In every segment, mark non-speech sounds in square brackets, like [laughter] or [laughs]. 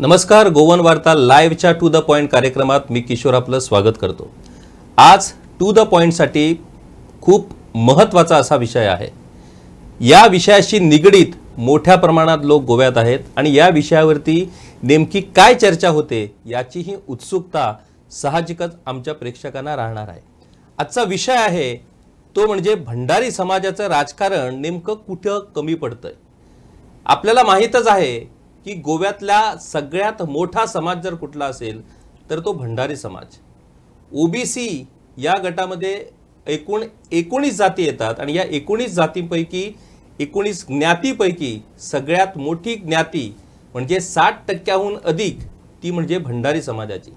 नमस्कार गोवन वार्ता लाईव्हच्या टू द पॉईंट कार्यक्रमात मी किशोर आपलं स्वागत करतो आज टू द पॉईंटसाठी खूप महत्त्वाचा असा विषय आहे या विषयाशी निगडीत मोठ्या प्रमाणात लोक गोव्यात आहेत आणि या विषयावरती नेमकी काय चर्चा होते याचीही उत्सुकता साहजिकच आमच्या प्रेक्षकांना राहणार आहे आजचा विषय आहे तो म्हणजे भंडारी समाजाचं राजकारण नेमकं कुठं कमी पडतंय आपल्याला माहीतच आहे की गोव्यातला सगळ्यात मोठा समाज जर कुठला असेल तर तो भंडारी समाज ओबीसी या गटामध्ये एकूण एकोणीस जाती येतात आणि या एकोणीस जातींपैकी एकोणीस ज्ञातीपैकी सगळ्यात मोठी ज्ञाती म्हणजे साठ टक्क्याहून अधिक ती म्हणजे भंडारी समाजाची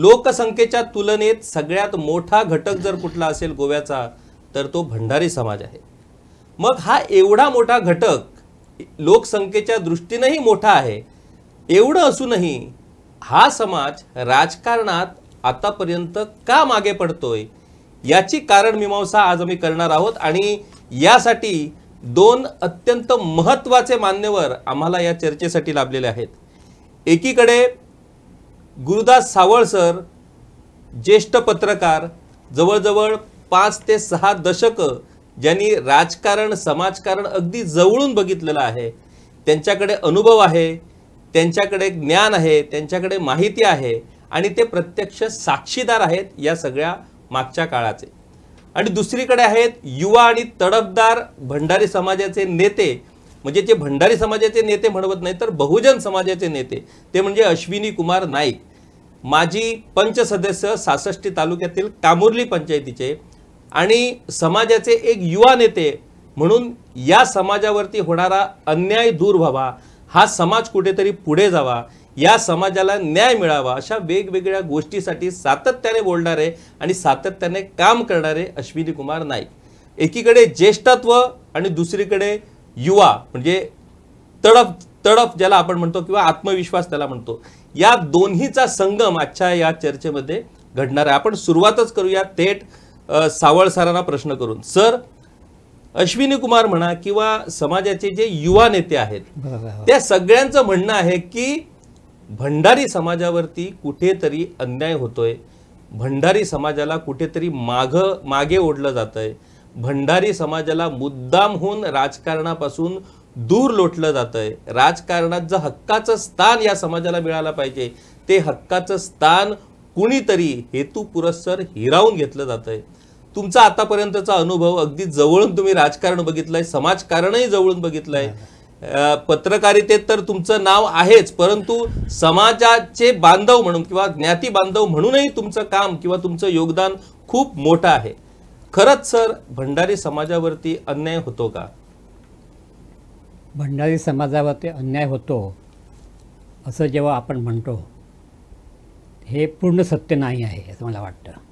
लोकसंख्येच्या तुलनेत सगळ्यात मोठा घटक जर कुठला असेल गोव्याचा तर तो भंडारी समाज आहे मग हा एवढा मोठा घटक लोकसंख्येच्या दृष्टीनंही मोठा आहे एवढं असूनही हा समाज राजकारणात आतापर्यंत का मागे पडतोय याची कारण मीमांसा आज आम्ही करणार आहोत आणि यासाठी दोन अत्यंत महत्त्वाचे मान्यवर आम्हाला या चर्चेसाठी लाभलेले आहेत एकीकडे गुरुदास सावळ सर ज्येष्ठ पत्रकार जवळजवळ पाच ते सहा दशकं ज्यांनी राजकारण समाजकारण अगदी जवळून बघितलेलं आहे त्यांच्याकडे अनुभव आहे त्यांच्याकडे ज्ञान आहे त्यांच्याकडे माहिती आहे आणि ते प्रत्यक्ष साक्षीदार आहेत या सगळ्या मागच्या काळाचे आणि दुसरीकडे आहेत युवा आणि तडफदार भंडारी समाजाचे नेते म्हणजे जे भंडारी समाजाचे नेते म्हणवत नाही तर बहुजन समाजाचे नेते ते म्हणजे अश्विनी कुमार नाईक माजी पंच सदस्य सासष्टी तालुक्यातील कामुर्ली पंचायतीचे आणि समाजाचे एक युवा नेते म्हणून या समाजावरती होणारा अन्याय दूर व्हावा हा समाज कुठेतरी पुढे जावा या समाजाला न्याय मिळावा अशा वेगवेगळ्या गोष्टीसाठी सातत्याने बोलणारे आणि सातत्याने काम करणारे अश्विनी कुमार नाईक एकीकडे ज्येष्ठत्व आणि दुसरीकडे युवा म्हणजे तडफ तडफ ज्याला आपण म्हणतो किंवा आत्मविश्वास त्याला म्हणतो या दोन्हीचा संगम आजच्या या चर्चेमध्ये घडणार आहे आपण सुरुवातच करूया थेट सावळ सरांना प्रश्न करून सर अश्विनी कुमार म्हणा किंवा समाजाचे जे युवा नेते आहेत त्या सगळ्यांचं म्हणणं आहे की भंडारी समाजावरती कुठेतरी अन्याय होतोय भंडारी समाजाला कुठेतरी माग मागे ओढलं आहे भंडारी समाजाला मुद्दाम होऊन राजकारणापासून दूर लोटलं जातंय राजकारणात जे हक्काचं स्थान या समाजाला मिळालं पाहिजे ते हक्काचं स्थान कुणीतरी हेतुपुरस्सर हिरावून घेतलं जातंय तुमचा आतापर्यंतचा अनुभव अगदी जवळून तुम्ही राजकारण बघितलंय समाजकारणही जवळून बघितलंय पत्रकारितेत तर तुमचं नाव आहेच परंतु समाजाचे बांधव म्हणून किंवा ज्ञाती बांधव म्हणूनही तुमचं काम किंवा तुमचं योगदान खूप मोठं आहे खरंच सर भंडारी समाजावरती अन्याय होतो का भंडारी समाजावरती अन्याय होतो असं जेव्हा आपण म्हणतो हे पूर्ण सत्य नाही आहे असं मला वाटतं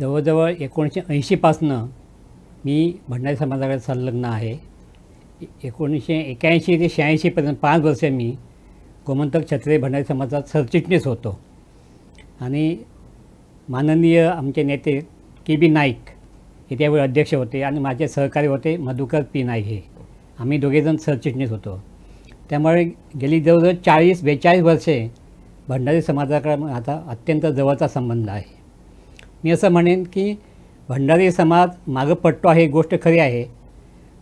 जवळजवळ एकोणीसशे ऐंशीपासनं मी भंडारी समाजाकडे संलग्न आहे एकोणीसशे एक्याऐंशी ते शहाऐंशीपर्यंत पाच वर्ष मी गोमंतक छत्रे भंडारी समाजात सरचिटणीस होतो आणि माननीय आमचे नेते के बी नाईक हे त्यावेळी अध्यक्ष होते आणि माझे सहकारी होते मधुकर पी नाईक हे आम्ही दोघेजण सरचिटणीस होतो त्यामुळे गेली जवळजवळ चाळीस बेचाळीस वर्षे भंडारी समाजाकडे आता अत्यंत जवळचा संबंध आहे मी असं म्हणेन की भंडारी समाज मागं पडतो आहे गोष्ट खरी आहे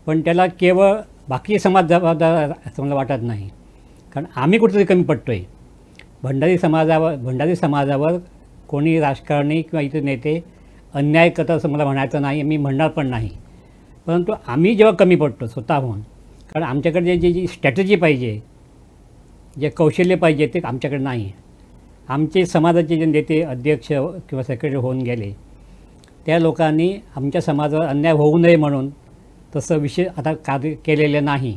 पण त्याला केवळ बाकी समाज जबाबदार असं मला वाटत नाही कारण आम्ही कुठेतरी कमी पडतो आहे भंडारी समाजावर भंडारी समाजावर कोणी राजकारणी किंवा इतर नेते अन्याय करतात असं मला म्हणायचं नाही मी म्हणणार पण नाही परंतु आम्ही जेव्हा कमी पडतो स्वतःहून कारण आमच्याकडे जे जी स्ट्रॅटजी पाहिजे जे कौशल्य पाहिजे ते आमच्याकडे नाही आमचे समाजाचे जे नेते अध्यक्ष किंवा सेक्रेटरी होऊन गेले त्या लोकांनी आमच्या समाजावर अन्याय होऊ नये म्हणून तसं विषय आता कार्य केलेलं नाही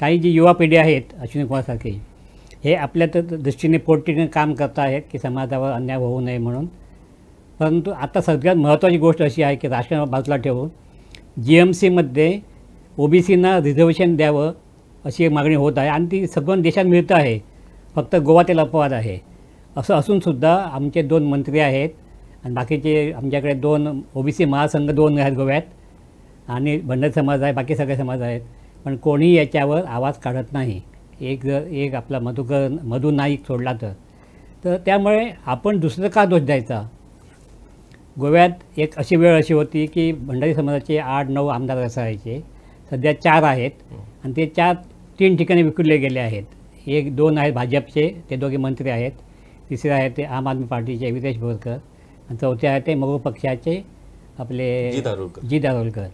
काही जी युवा पिढी आहेत अश्विनी कोणासारखी हे आपल्या तर दृष्टीने पोटीने काम करत आहेत की समाजावर अन्याय होऊ नये म्हणून परंतु आता सगळ्यात महत्त्वाची गोष्ट अशी आहे की राष्ट्र बाजूला ठेवून जी एम सीमध्ये ओबीसीना रिझर्वेशन द्यावं अशी मागणी होत आहे आणि ती सगळं देशात मिळतं आहे फक्त गोवा अपवाद आहे असं असूनसुद्धा आमचे दोन मंत्री आहेत आणि बाकीचे आमच्याकडे दोन ओबीसी महासंघ दोन आहेत गोव्यात आणि भंडारी समाज आहे बाकी सगळे समाज आहेत पण कोणी याच्यावर आवाज काढत नाही एक जर एक आपला मधुकर मधु नाईक सोडला तर तर त्यामुळे आपण दुसरं का दोष द्यायचा गोव्यात एक अशी वेळ अशी होती की भंडारी समाजाचे आठ नऊ आमदार असायचे सध्या चार आहेत आणि ते चार तीन ठिकाणी विखुरले गेले आहेत एक दोन आहेत भाजपचे ते दोघे मंत्री आहेत तिसरे आहे ते आम आदमी पार्टीचे विदेश बोरकर आणि चौथे आहे ते मगो पक्षाचे आपले जी दारोलकर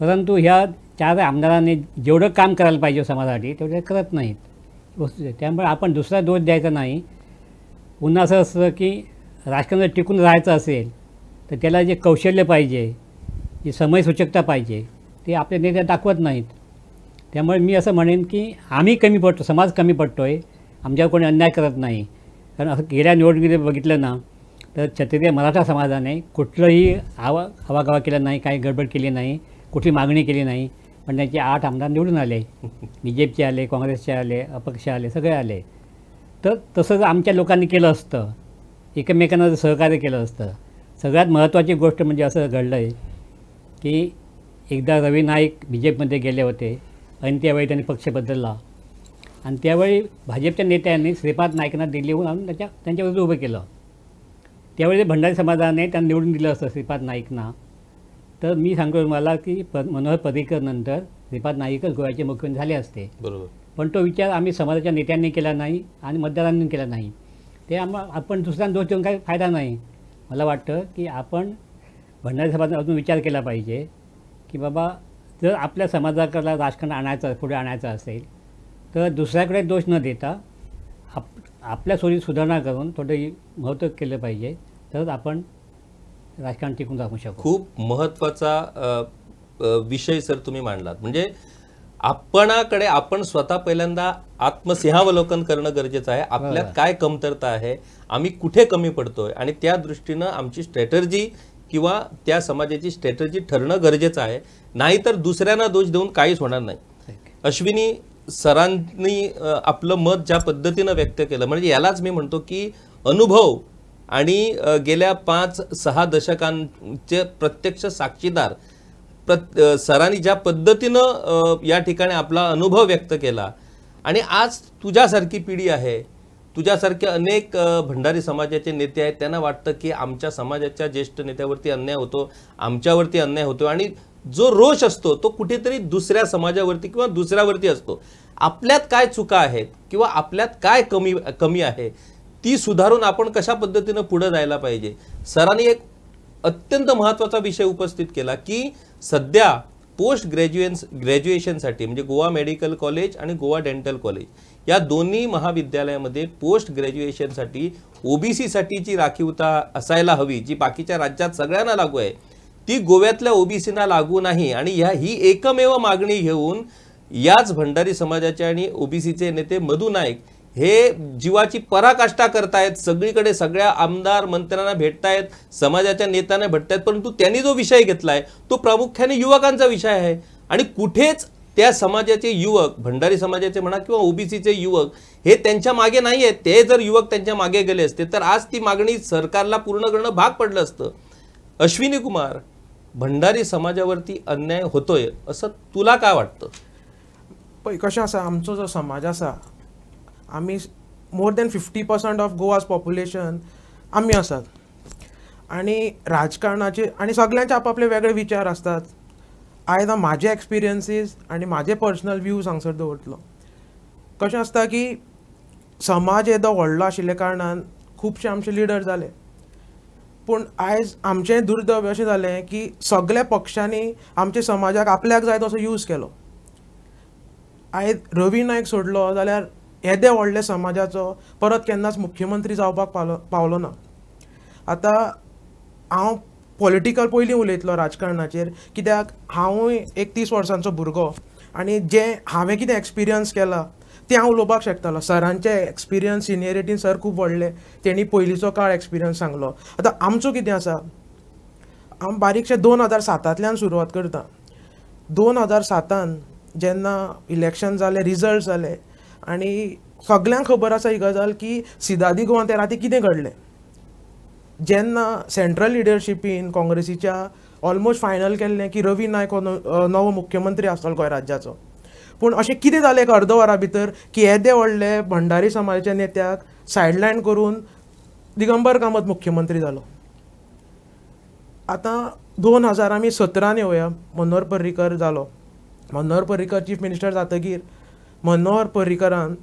परंतु ह्या चार आमदारांनी जेवढं काम करायला पाहिजे समाजासाठी तेवढं करत नाहीत वस्तू त्यामुळे आपण दुसरा दोष द्यायचा नाही पुन्हा असं असतं की राजकारण टिकून राहायचं असेल तर त्याला जे कौशल्य पाहिजे जी समयसूचकता पाहिजे ते आपले नेते दाखवत नाहीत त्यामुळे मी असं म्हणेन की आम्ही कमी पडतो समाज कमी पडतो आहे आमच्यावर कोणी अन्याय करत नाही कारण असं गेल्या निवडणुकीत बघितलं ना तर छत्रपती मराठा समाजाने कुठलंही आवा हवागावा केला नाही काही गडबड केली नाही कुठली मागणी केली नाही पण त्यांचे आठ आमदार निवडून आले बी जे पीचे आले काँग्रेसचे आले अपक्ष आले सगळे आले तर तसंच आमच्या लोकांनी केलं असतं एकमेकांना सहकार्य केलं असतं सगळ्यात महत्त्वाची गोष्ट म्हणजे असं घडलं आहे की एकदा रवी नाईक बी जे पीमध्ये गेले होते आणि त्यावेळी त्यांनी पक्ष बदलला आणि त्यावेळी भाजपच्या नेत्यांनी श्रीपाद नाईकांना दिल्लीहून आणून त्याच्या त्यांच्या उभं केलं त्यावेळी भंडारी समाजाने त्यांना निवडून दिलं असतं श्रीपाद नाईकना तर मी सांगतो तुम्हाला की प मनोहर पर्रिकर नंतर श्रीपाद नाईकच गोव्याचे मुख्यमंत्री झाले असते बरोबर पण तो विचार आम्ही समाजाच्या नेत्यांनी केला नाही आणि मतदारांनी केला नाही ते आम आपण दुसऱ्यांना दोष देऊन काही फायदा नाही मला वाटतं की आपण भंडारी समाजाने अजून विचार केला पाहिजे की बाबा जर आपल्या समाजाकडला राजकारण आणायचं पुढे आणायचं असेल तर दुसऱ्याकडे दोष न देता आप आपल्या सोयी सुधारणा करून थोडं महत्त्व केलं पाहिजे तर आपण राजकारण टिकून दाखवू शकतो खूप महत्त्वाचा विषय सर तुम्ही मांडलात म्हणजे आपणाकडे आपण स्वतः पहिल्यांदा आत्मसिंहावलोकन करणं गरजेचं आहे आपल्यात काय कमतरता आहे आम्ही कुठे कमी पडतोय आणि त्या दृष्टीनं आमची स्ट्रॅटर्जी किंवा त्या समाजाची स्ट्रॅटर्जी ठरणं गरजेचं आहे नाहीतर दुसऱ्यांना दोष देऊन काहीच होणार नाही अश्विनी सरांनी आपलं मत ज्या पद्धतीनं व्यक्त केलं म्हणजे यालाच मी म्हणतो की अनुभव आणि गेल्या पाच सहा दशकांचे प्रत्यक्ष साक्षीदार प्रत सरांनी ज्या पद्धतीनं या ठिकाणी आपला अनुभव व्यक्त केला आणि आज तुझ्यासारखी पिढी आहे तुझ्यासारखे अनेक भंडारी समाजाचे नेते आहेत त्यांना वाटतं की आमच्या समाजाच्या ज्येष्ठ नेत्यावरती अन्याय होतो आमच्यावरती अन्याय होतो आणि जो रोष असतो तो कुठेतरी दुसऱ्या समाजावरती किंवा दुसऱ्यावरती असतो आपल्यात काय चुका आहेत किंवा आपल्यात काय कमी कमी आहे ती सुधारून आपण कशा पद्धतीनं पुढं जायला पाहिजे सरांनी एक अत्यंत महत्त्वाचा विषय उपस्थित केला की सध्या पोस्ट ग्रॅज्युएन्स ग्रॅज्युएशनसाठी म्हणजे गोवा मेडिकल कॉलेज आणि गोवा डेंटल कॉलेज या दोन्ही महाविद्यालयामध्ये पोस्ट ग्रॅज्युएशनसाठी ओ बी सीसाठीची राखीवता असायला हवी जी बाकीच्या राज्यात सगळ्यांना लागू आहे ती गोव्यातल्या ओबीसीना लागू नाही आणि ह्या ही एकमेव मागणी घेऊन याच भंडारी समाजाचे आणि ओबीसीचे नेते मधु नाईक हे जीवाची पराकाष्ठा करतायत सगळीकडे सगळ्या आमदार मंत्र्यांना भेटतायत समाजाच्या नेत्यांना भेटतायत परंतु त्यांनी जो विषय घेतला आहे तो प्रामुख्याने युवकांचा विषय आहे आणि कुठेच त्या समाजाचे युवक भंडारी समाजाचे म्हणा किंवा ओबीसीचे युवक हे त्यांच्या मागे नाही आहेत ते जर युवक त्यांच्या मागे गेले असते तर आज ती मागणी सरकारला पूर्ण करणं भाग पडलं असतं अश्विनी कुमार भंडारी समाजावरती अन्याय होतोय असं तुला काय वाटतं पळय कशें आसा आमचो जो समाज आसा आमी more than fifty percent of Goa's population आमी आसात आनी राजकारणाचे आनी सगळ्यांचे आपापले वेगळे विचार आसतात आय आतां म्हाजे एक्सपिरियन्सीस आनी म्हाजे पर्सनल व्यूज हांगसर दवरतलो कशें आसता की समाज येदो व्हडलो आशिल्ल्या कारणान खुबशे आमचे लिडर जाले पूण आयज आमचें दुर्दैव अशें जालें की सगळ्या पक्षांनी आमच्या समाजाक आपल्याक जाय तसो यूज केलो आयज रवी नायक सोडलो जाल्यार येदे व्हडले समाजाचो परत केन्नाच मुख्यमंत्री जावपाक पावलो पावलो ना आतां हांव पॉलिटिकल पयलीं उलयतलो राजकारणाचेर कित्याक हांवूय एक तीस वर्सांचो भुरगो आनी जें हांवें कितें एक्सपिरियन्स केलां तें हांव उलोवपाक शकतालो सरांचे एक्सपिरियन्स सिनियरिटीन सर खूब व्हडले तेणी पयलींचो काळ एक्सपिरियन्स सांगलो आतां आमचो कितें आसा हांव बारीकशें दोन हजार सातांतल्यान सुरवात करता दोन हजार सातान जेन्ना इलेक्शन जालें रिजल्ट जाले आनी सगल्यांक खबर आसा ही गजाल की सिदादी गोवा ते राती कितें घडलें जेन्ना सेंट्रल लिडरशिपीन काँग्रेसीच्या ऑलमोस्ट फायनल केल्लें की रवी नायक हो नवो मुख्यमंत्री आसतलो गोंय राज्याचो पूण अशें कितें जालें एक अर्द वरा भितर की येदे व्हडले भंडारी समाजाच्या नेत्याक सायडलायन करून दिगंबर कामत मुख्यमंत्री जालो आतां दोन हजार आमी सतरान येवया मनोहर पर्रीकर जालो मनोहर पर्रीकर चीफ मिनिस्टर जातकीर मनोहर पर्रीकरान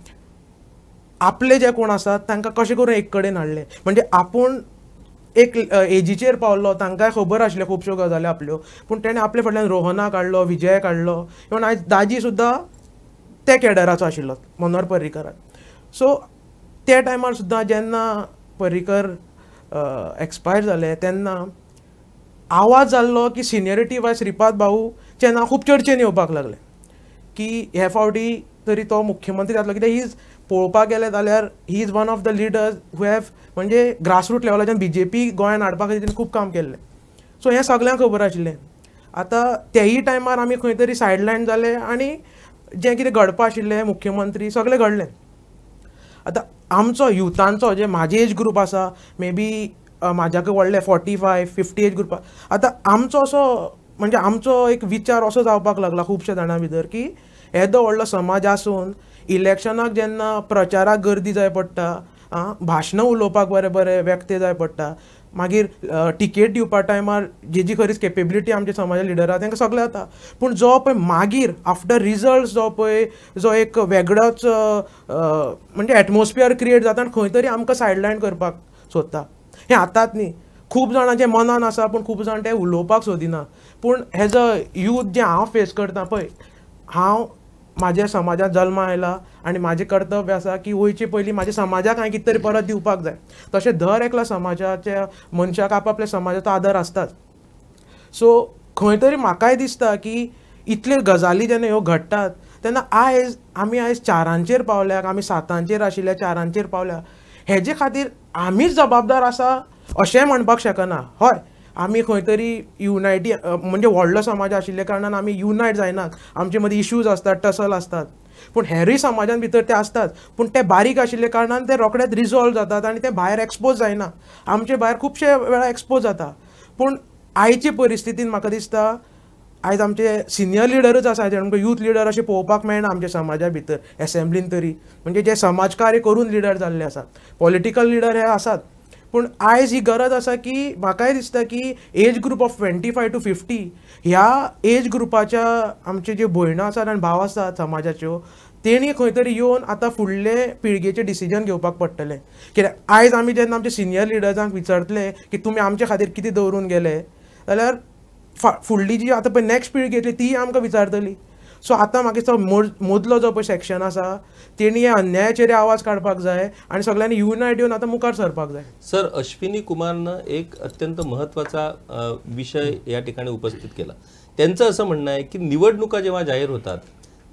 आपले जे कोण आसात तांकां कशें करून म्हणजे एक कडेन हाडले म्हणजे आपूण एक एजीचेर पावलो तांकांय खबर आशिल्ल्यो खुबश्यो गजाली आपल्यो पूण तेणें आपले फाटल्यान रोहना काडलो विजय काडलो इवन आयज दाजी सुद्दां ते कॅडराचो आशिल्लो मनोहर पर्रीकरान सो त्या टायमार सुद्दां जेन्ना पर्रीकर एक्सपायर जाले तेन्ना आवाज जाल्लो की सिनियरिटी वायज श्रीपाद भाऊ जेन्ना खूप चर्चेन येवपाक लागलें की हे फावटी तरी तो मुख्यमंत्री जातलो कित्याक ही इज पळोवपाक गेले जाल्यार he is one of the leaders who have म्हणजे ग्रासरूट लेवलाच्यान बी जे पी गोंयांत हाडपा खातीर ताणें खूब काम केल्लें सो हें सगल्यांक खबर आशिल्लें आतां त्याही टायमार आमी खंय तरी सायडलायन जाले आनी जें कितें घडपा आशिल्लें मुख्यमंत्री सगलें घडलें आतां आमचो युथांचो जे म्हाजे एज ग्रूप आसा मे बी म्हाज्याकय व्हडले forty five fifty age group आतां आमचो असो म्हणजे आमचो एक विचार असो जावपाक लागला खुबशे जाणां भितर की येदो व्हडलो समाज आसून इलेक्शनाक जेन्ना प्रचाराक गर्दी जाय पडटा आं भाशणां उलोवपाक बरें बरें व्यक्ते जाय पडटा मागीर टिकेट दिवपा टायमार जी खरीच केपेबिलिटी आमच्या समाजा आहा तांकां सगळें जाता पूण जो पळय मागीर आफ्टर रिजल्ट जो पळय जो एक वेगळोच म्हणजे एटमॉस्फियर क्रिएट जाता आनी खंय तरी आमकां सायडलायन करपाक सोदता हें आतांच न्ही खूब जाणांचे मनान आसा पूण खूब जाण ते उलोवपाक सोदिना पूण एज अ यूथ जें हांव फेस करता पळय हांव माझ्या समाजात जल्मा आयला आणि माझे कर्तव्य आसा की वयचे पहिली माझ्या समाजाक हांवें कितें तरी परत दिवपाक जाय तशें दर एकल्या समाजाच्या मनशाक आपापल्या समाजाचो आदर असतात सो खंय तरी म्हाकाय दिसता की इतल्यो गजाली जेन्ना ह्यो घडटात तेन्ना आयज आमी आयज चारांचेर पावल्याक आमी सातांचेर आशिल्ल्या चारांचेर पावल्या हेजे खातीर आमीच जबाबदार आसा अशें म्हणपाक शकना हय आमी खंय तरी युनायटी म्हणजे व्हडलो समाज आशिल्ले कारणान आमी युनायट जायनात आमचे मदीं इश्यूज आसतात टसल असतात पूण हेरूय समाजान भितर ते असतात पूण ते बारीक आशिल्ले कारणान ते रोखडेच रिझॉल्व जातात आनी ते भायर एक्सपोज जायना आमचे भायर खुबशे वेळा एक्सपोज जाता पूण आयचे परिस्थितीन म्हाका दिसता आयज आमचे सिनियर लिडरूच आसा जे आमकां यूथ लिडर अशें पळोवपाक मेळना आमच्या समाजा भितर एसेंब्लीन तरी म्हणजे जे समाजकार्य करून लिडर जाल्ले आसात पॉलिटिकल लिडर हे आसात पूण आयज ही गरज आसा की म्हाकाय दिसता की age group of twenty five to fifty ह्या एज ग्रुपाच्या आमच्यो ज्यो भयणां आसात आनी भाव आसात समाजाच्यो तेणी खंय तरी येवन आतां फुडले पिळगेचे डिसिजन घेवपाक पडटले कित्याक आयज आमी जेन्ना आमच्या सिनियर लिडर्सांक विचारतले की तुमी आमचे खातीर कितें दवरून गेले जाल्यार फुडली जी आतां पळय नॅक्स्ट पिळगी येतली ती आमकां विचारतली सो आतां म्हाका दिसता मोदलो जो पळय सेक्शन आसा तेणी ह्या अन्यायाचेर आवाज काडपाक जाय आनी सगळ्यांनी युनायट येवन आतां मुखार सरपाक जाय सर अश्विनी कुमारनं एक अत्यंत महत्वाचा विषय या ठिकाणी उपस्थित केला त्यांचं असं म्हणणं आहे की निवडणुका जेव्हा जाहीर होतात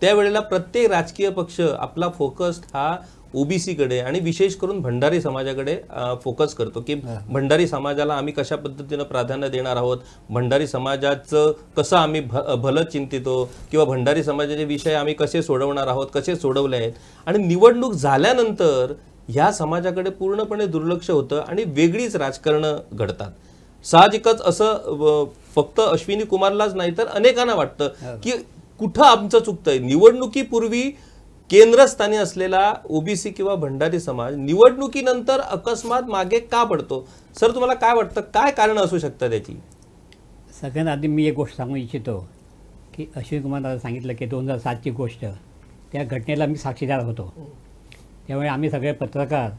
त्यावेळेला प्रत्येक राजकीय पक्ष आपला फोकस हा ओबीसीकडे आणि विशेष करून भंडारी समाजाकडे फोकस करतो की भंडारी समाजाला आम्ही कशा पद्धतीनं प्राधान्य देणार आहोत भंडारी समाजाचं कसं आम्ही भ भलं चिंतितो किंवा भंडारी समाजाचे विषय आम्ही कसे सोडवणार आहोत कसे सोडवले आहेत आणि निवडणूक झाल्यानंतर ह्या समाजाकडे पूर्णपणे दुर्लक्ष होतं आणि वेगळीच राजकारणं घडतात साहजिकच असं फक्त अश्विनी कुमारलाच नाही तर अनेकांना वाटतं की कुठं आमचं चुकतंय निवडणुकीपूर्वी केंद्रस्थानी असलेला ओबीसी किंवा भंडारी समाज निवडणुकीनंतर अकस्मात मागे का पडतो सर तुम्हाला काय वाटतं काय कारण असू शकतं त्याची सगळ्यात आधी मी एक गोष्ट सांगू इच्छितो की अश्विन कुमार दादा सांगितलं की दोन हजार सातची गोष्ट त्या घटनेला मी साक्षीदार होतो त्यामुळे आम्ही सगळे पत्रकार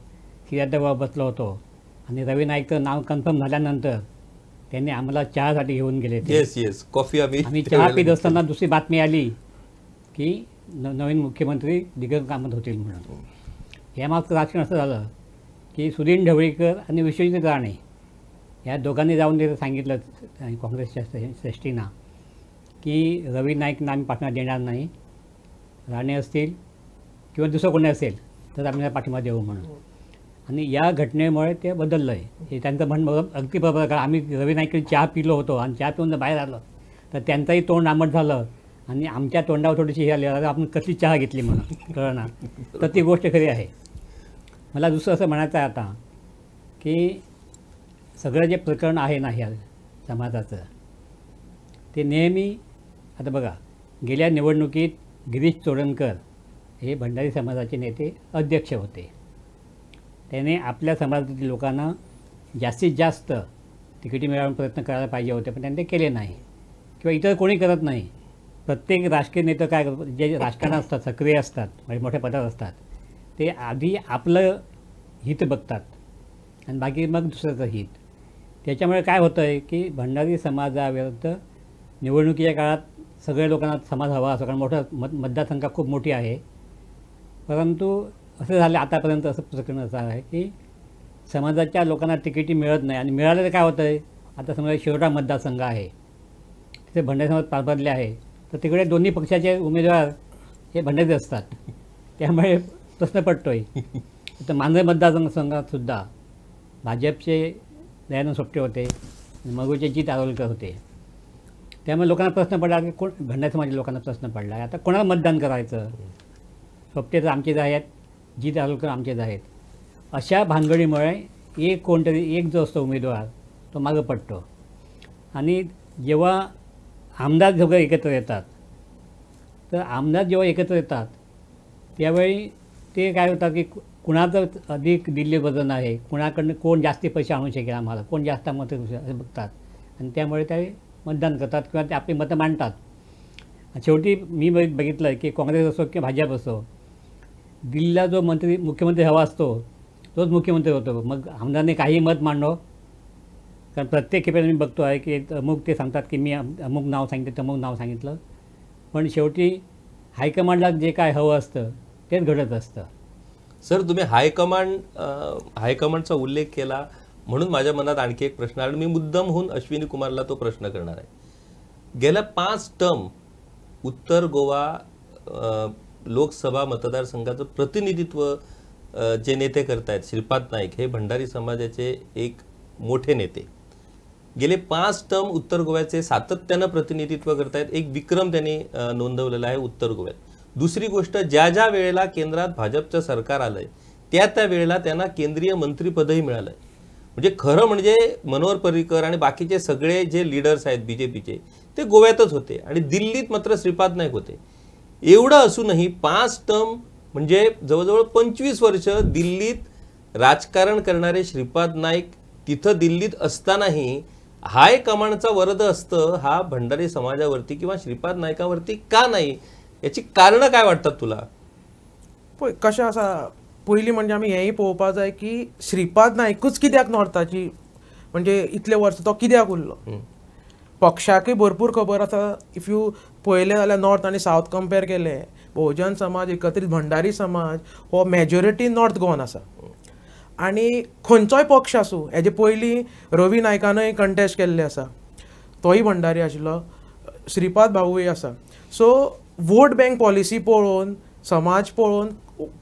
किराद्यावर बसलो होतो आणि रवी नाईकचं नाव कन्फर्म झाल्यानंतर त्यांनी आम्हाला चहासाठी घेऊन गेले येस येस कॉफी आम्ही चहा पीत असताना दुसरी बातमी आली की न नवीन मुख्यमंत्री दिग्गज कामत होतील म्हणून यामागचं राजकारण असं झालं की सुदीन ढवळीकर आणि विश्वजित राणे या दोघांनी जाऊन तिथं सांगितलं काँग्रेसच्या श्रेष्ठींना की रवी नाईकना आम्ही पाठिंबा देणार नाही राणे असतील किंवा दुसरं कोणी असेल तर आम्ही पाठिंबा देऊ म्हणून आणि या घटनेमुळे ते बदललं आहे हे त्यांचं म्हणणं अगदी बरोबर कारण आम्ही रवी नाईक चहा पिलो होतो आणि चहा पिऊन बाहेर आलो तर त्यांचंही तोंड नामट झालं आणि आमच्या तोंडावर थोडीशी हे आली आपण कसली चहा घेतली म्हणून कळणार तर ती गोष्ट खरी आहे मला दुसरं असं म्हणायचं आहे आता की सगळं जे प्रकरण आहे ना ह्या समाजाचं ते नेहमी आता बघा गेल्या निवडणुकीत गिरीश चोडणकर हे भंडारी समाजाचे नेते अध्यक्ष होते त्याने आपल्या समाजातील लोकांना जास्तीत जास्त तिकिटी मिळवण्याचा प्रयत्न करायला पाहिजे होते पण त्यांनी ते केले नाही किंवा इतर कोणी करत नाही प्रत्येक राजकीय नेते काय जे राजकारणात असतात सक्रिय असतात म्हणजे मोठ्या पदावर असतात ते आधी आपलं हित बघतात आणि बाकी मग दुसऱ्याचं हित त्याच्यामुळे काय होतं आहे की भंडारी समाजाविरुद्ध निवडणुकीच्या काळात सगळ्या लोकांना समाज हवा असं कारण मोठा मत मतदारसंख्या खूप मोठी आहे परंतु असं झालं आतापर्यंत असं प्रकरण असं आहे की समाजाच्या लोकांना तिकिटी मिळत नाही आणि मिळालं तर काय होतं आहे आता समजा शिरोडा मतदारसंघ आहे तिथे भंडारी समाज पारपरले आहे तर तिकडे दोन्ही पक्षाचे उमेदवार हे भंडारे असतात त्यामुळे प्रश्न पडतोय तर मांजर मतदारसंघात सुद्धा भाजपचे दयानंद सोपटे होते मगूचे जीत आरोलकर होते त्यामुळे लोकांना प्रश्न पडला की कोण भंडार समाजाच्या लोकांना प्रश्न पडला आता कोणाला मतदान करायचं सोपटे तर आमचेच आहेत जीत आरोलकर आमचेच आहेत अशा भानगडीमुळे एक कोणतरी एक जो असतो उमेदवार तो मागं पडतो आणि जेव्हा आमदार जेव्हा एकत्र येतात तर आमदार जेव्हा एकत्र येतात त्यावेळी ते काय होतात की कुणाचं अधिक दिल्ली वजन आहे कुणाकडनं कोण जास्ती पैसे आणू शकेल आम्हाला कोण जास्त मत असं बघतात आणि त्यामुळे ते मतदान करतात किंवा ते आपली मतं मांडतात शेवटी मी बघितलं की काँग्रेस असो किंवा भाजप असो दिल्लीला जो मंत्री मुख्यमंत्री हवा असतो तोच मुख्यमंत्री होतो मग आमदारने काही मत मांडणं कारण प्रत्येक खेपे मी बघतो आहे की अमुक ते सांगतात की मी अमुक नाव सांगितलं अमुक नाव सांगितलं पण शेवटी हायकमांडला जे काय हवं असतं तेच घडत असतं सर तुम्ही हायकमांड हायकमांडचा उल्लेख केला म्हणून माझ्या मनात आणखी एक प्रश्न आणि मी मुद्दम होऊन अश्विनी कुमारला तो प्रश्न करणार आहे गेल्या पाच टर्म उत्तर गोवा लोकसभा मतदारसंघाचं प्रतिनिधित्व जे नेते आहेत श्रीपाद नाईक हे भंडारी समाजाचे एक मोठे नेते गेले पाच टर्म उत्तर गोव्याचे सातत्यानं प्रतिनिधित्व करतायत एक विक्रम त्यांनी नोंदवलेला आहे उत्तर गोव्यात दुसरी गोष्ट ज्या ज्या वेळेला केंद्रात भाजपचं सरकार आलं आहे त्या त्या वेळेला त्यांना केंद्रीय मंत्रीपदही मिळालं आहे म्हणजे खरं म्हणजे मनोहर पर्रिकर आणि बाकीचे सगळे जे लीडर्स आहेत बी जे पीचे ते गोव्यातच होते आणि दिल्लीत मात्र श्रीपाद नाईक होते एवढं असूनही पाच टर्म म्हणजे जवळजवळ पंचवीस वर्ष दिल्लीत राजकारण करणारे श्रीपाद नाईक तिथं दिल्लीत असतानाही हाय कमांडचा वरद असतं हा भंडारी समाजावरती किंवा श्रीपाद नायकावरती का नाही याची कारणं काय वाटतात तुला पळय कशें आसा म्हणजे आम्ही हेही पळोवपाक जाय की श्रीपाद नायकूच कित्याक नॉर्थाची म्हणजे इतले वर्ष तो कित्याक उरलो पक्षाकय भरपूर खबर आसा इफ यू पळयलें जाल्यार नॉर्थ आनी साऊथ कंपेर केले बहुजन समाज एकत्रीत भंडारी समाज हो मेजॉरिटी नॉर्थ गोवन आसा आणि खंयचोय पक्ष आसूं हेजे पयलीं रवी नायकानूय कंटेस्ट केल्ले आसा तोय भंडारी आशिल्लो श्रीपाद भाऊय आसा सो वोट बँक पॉलिसी पळोवन समाज पळोवन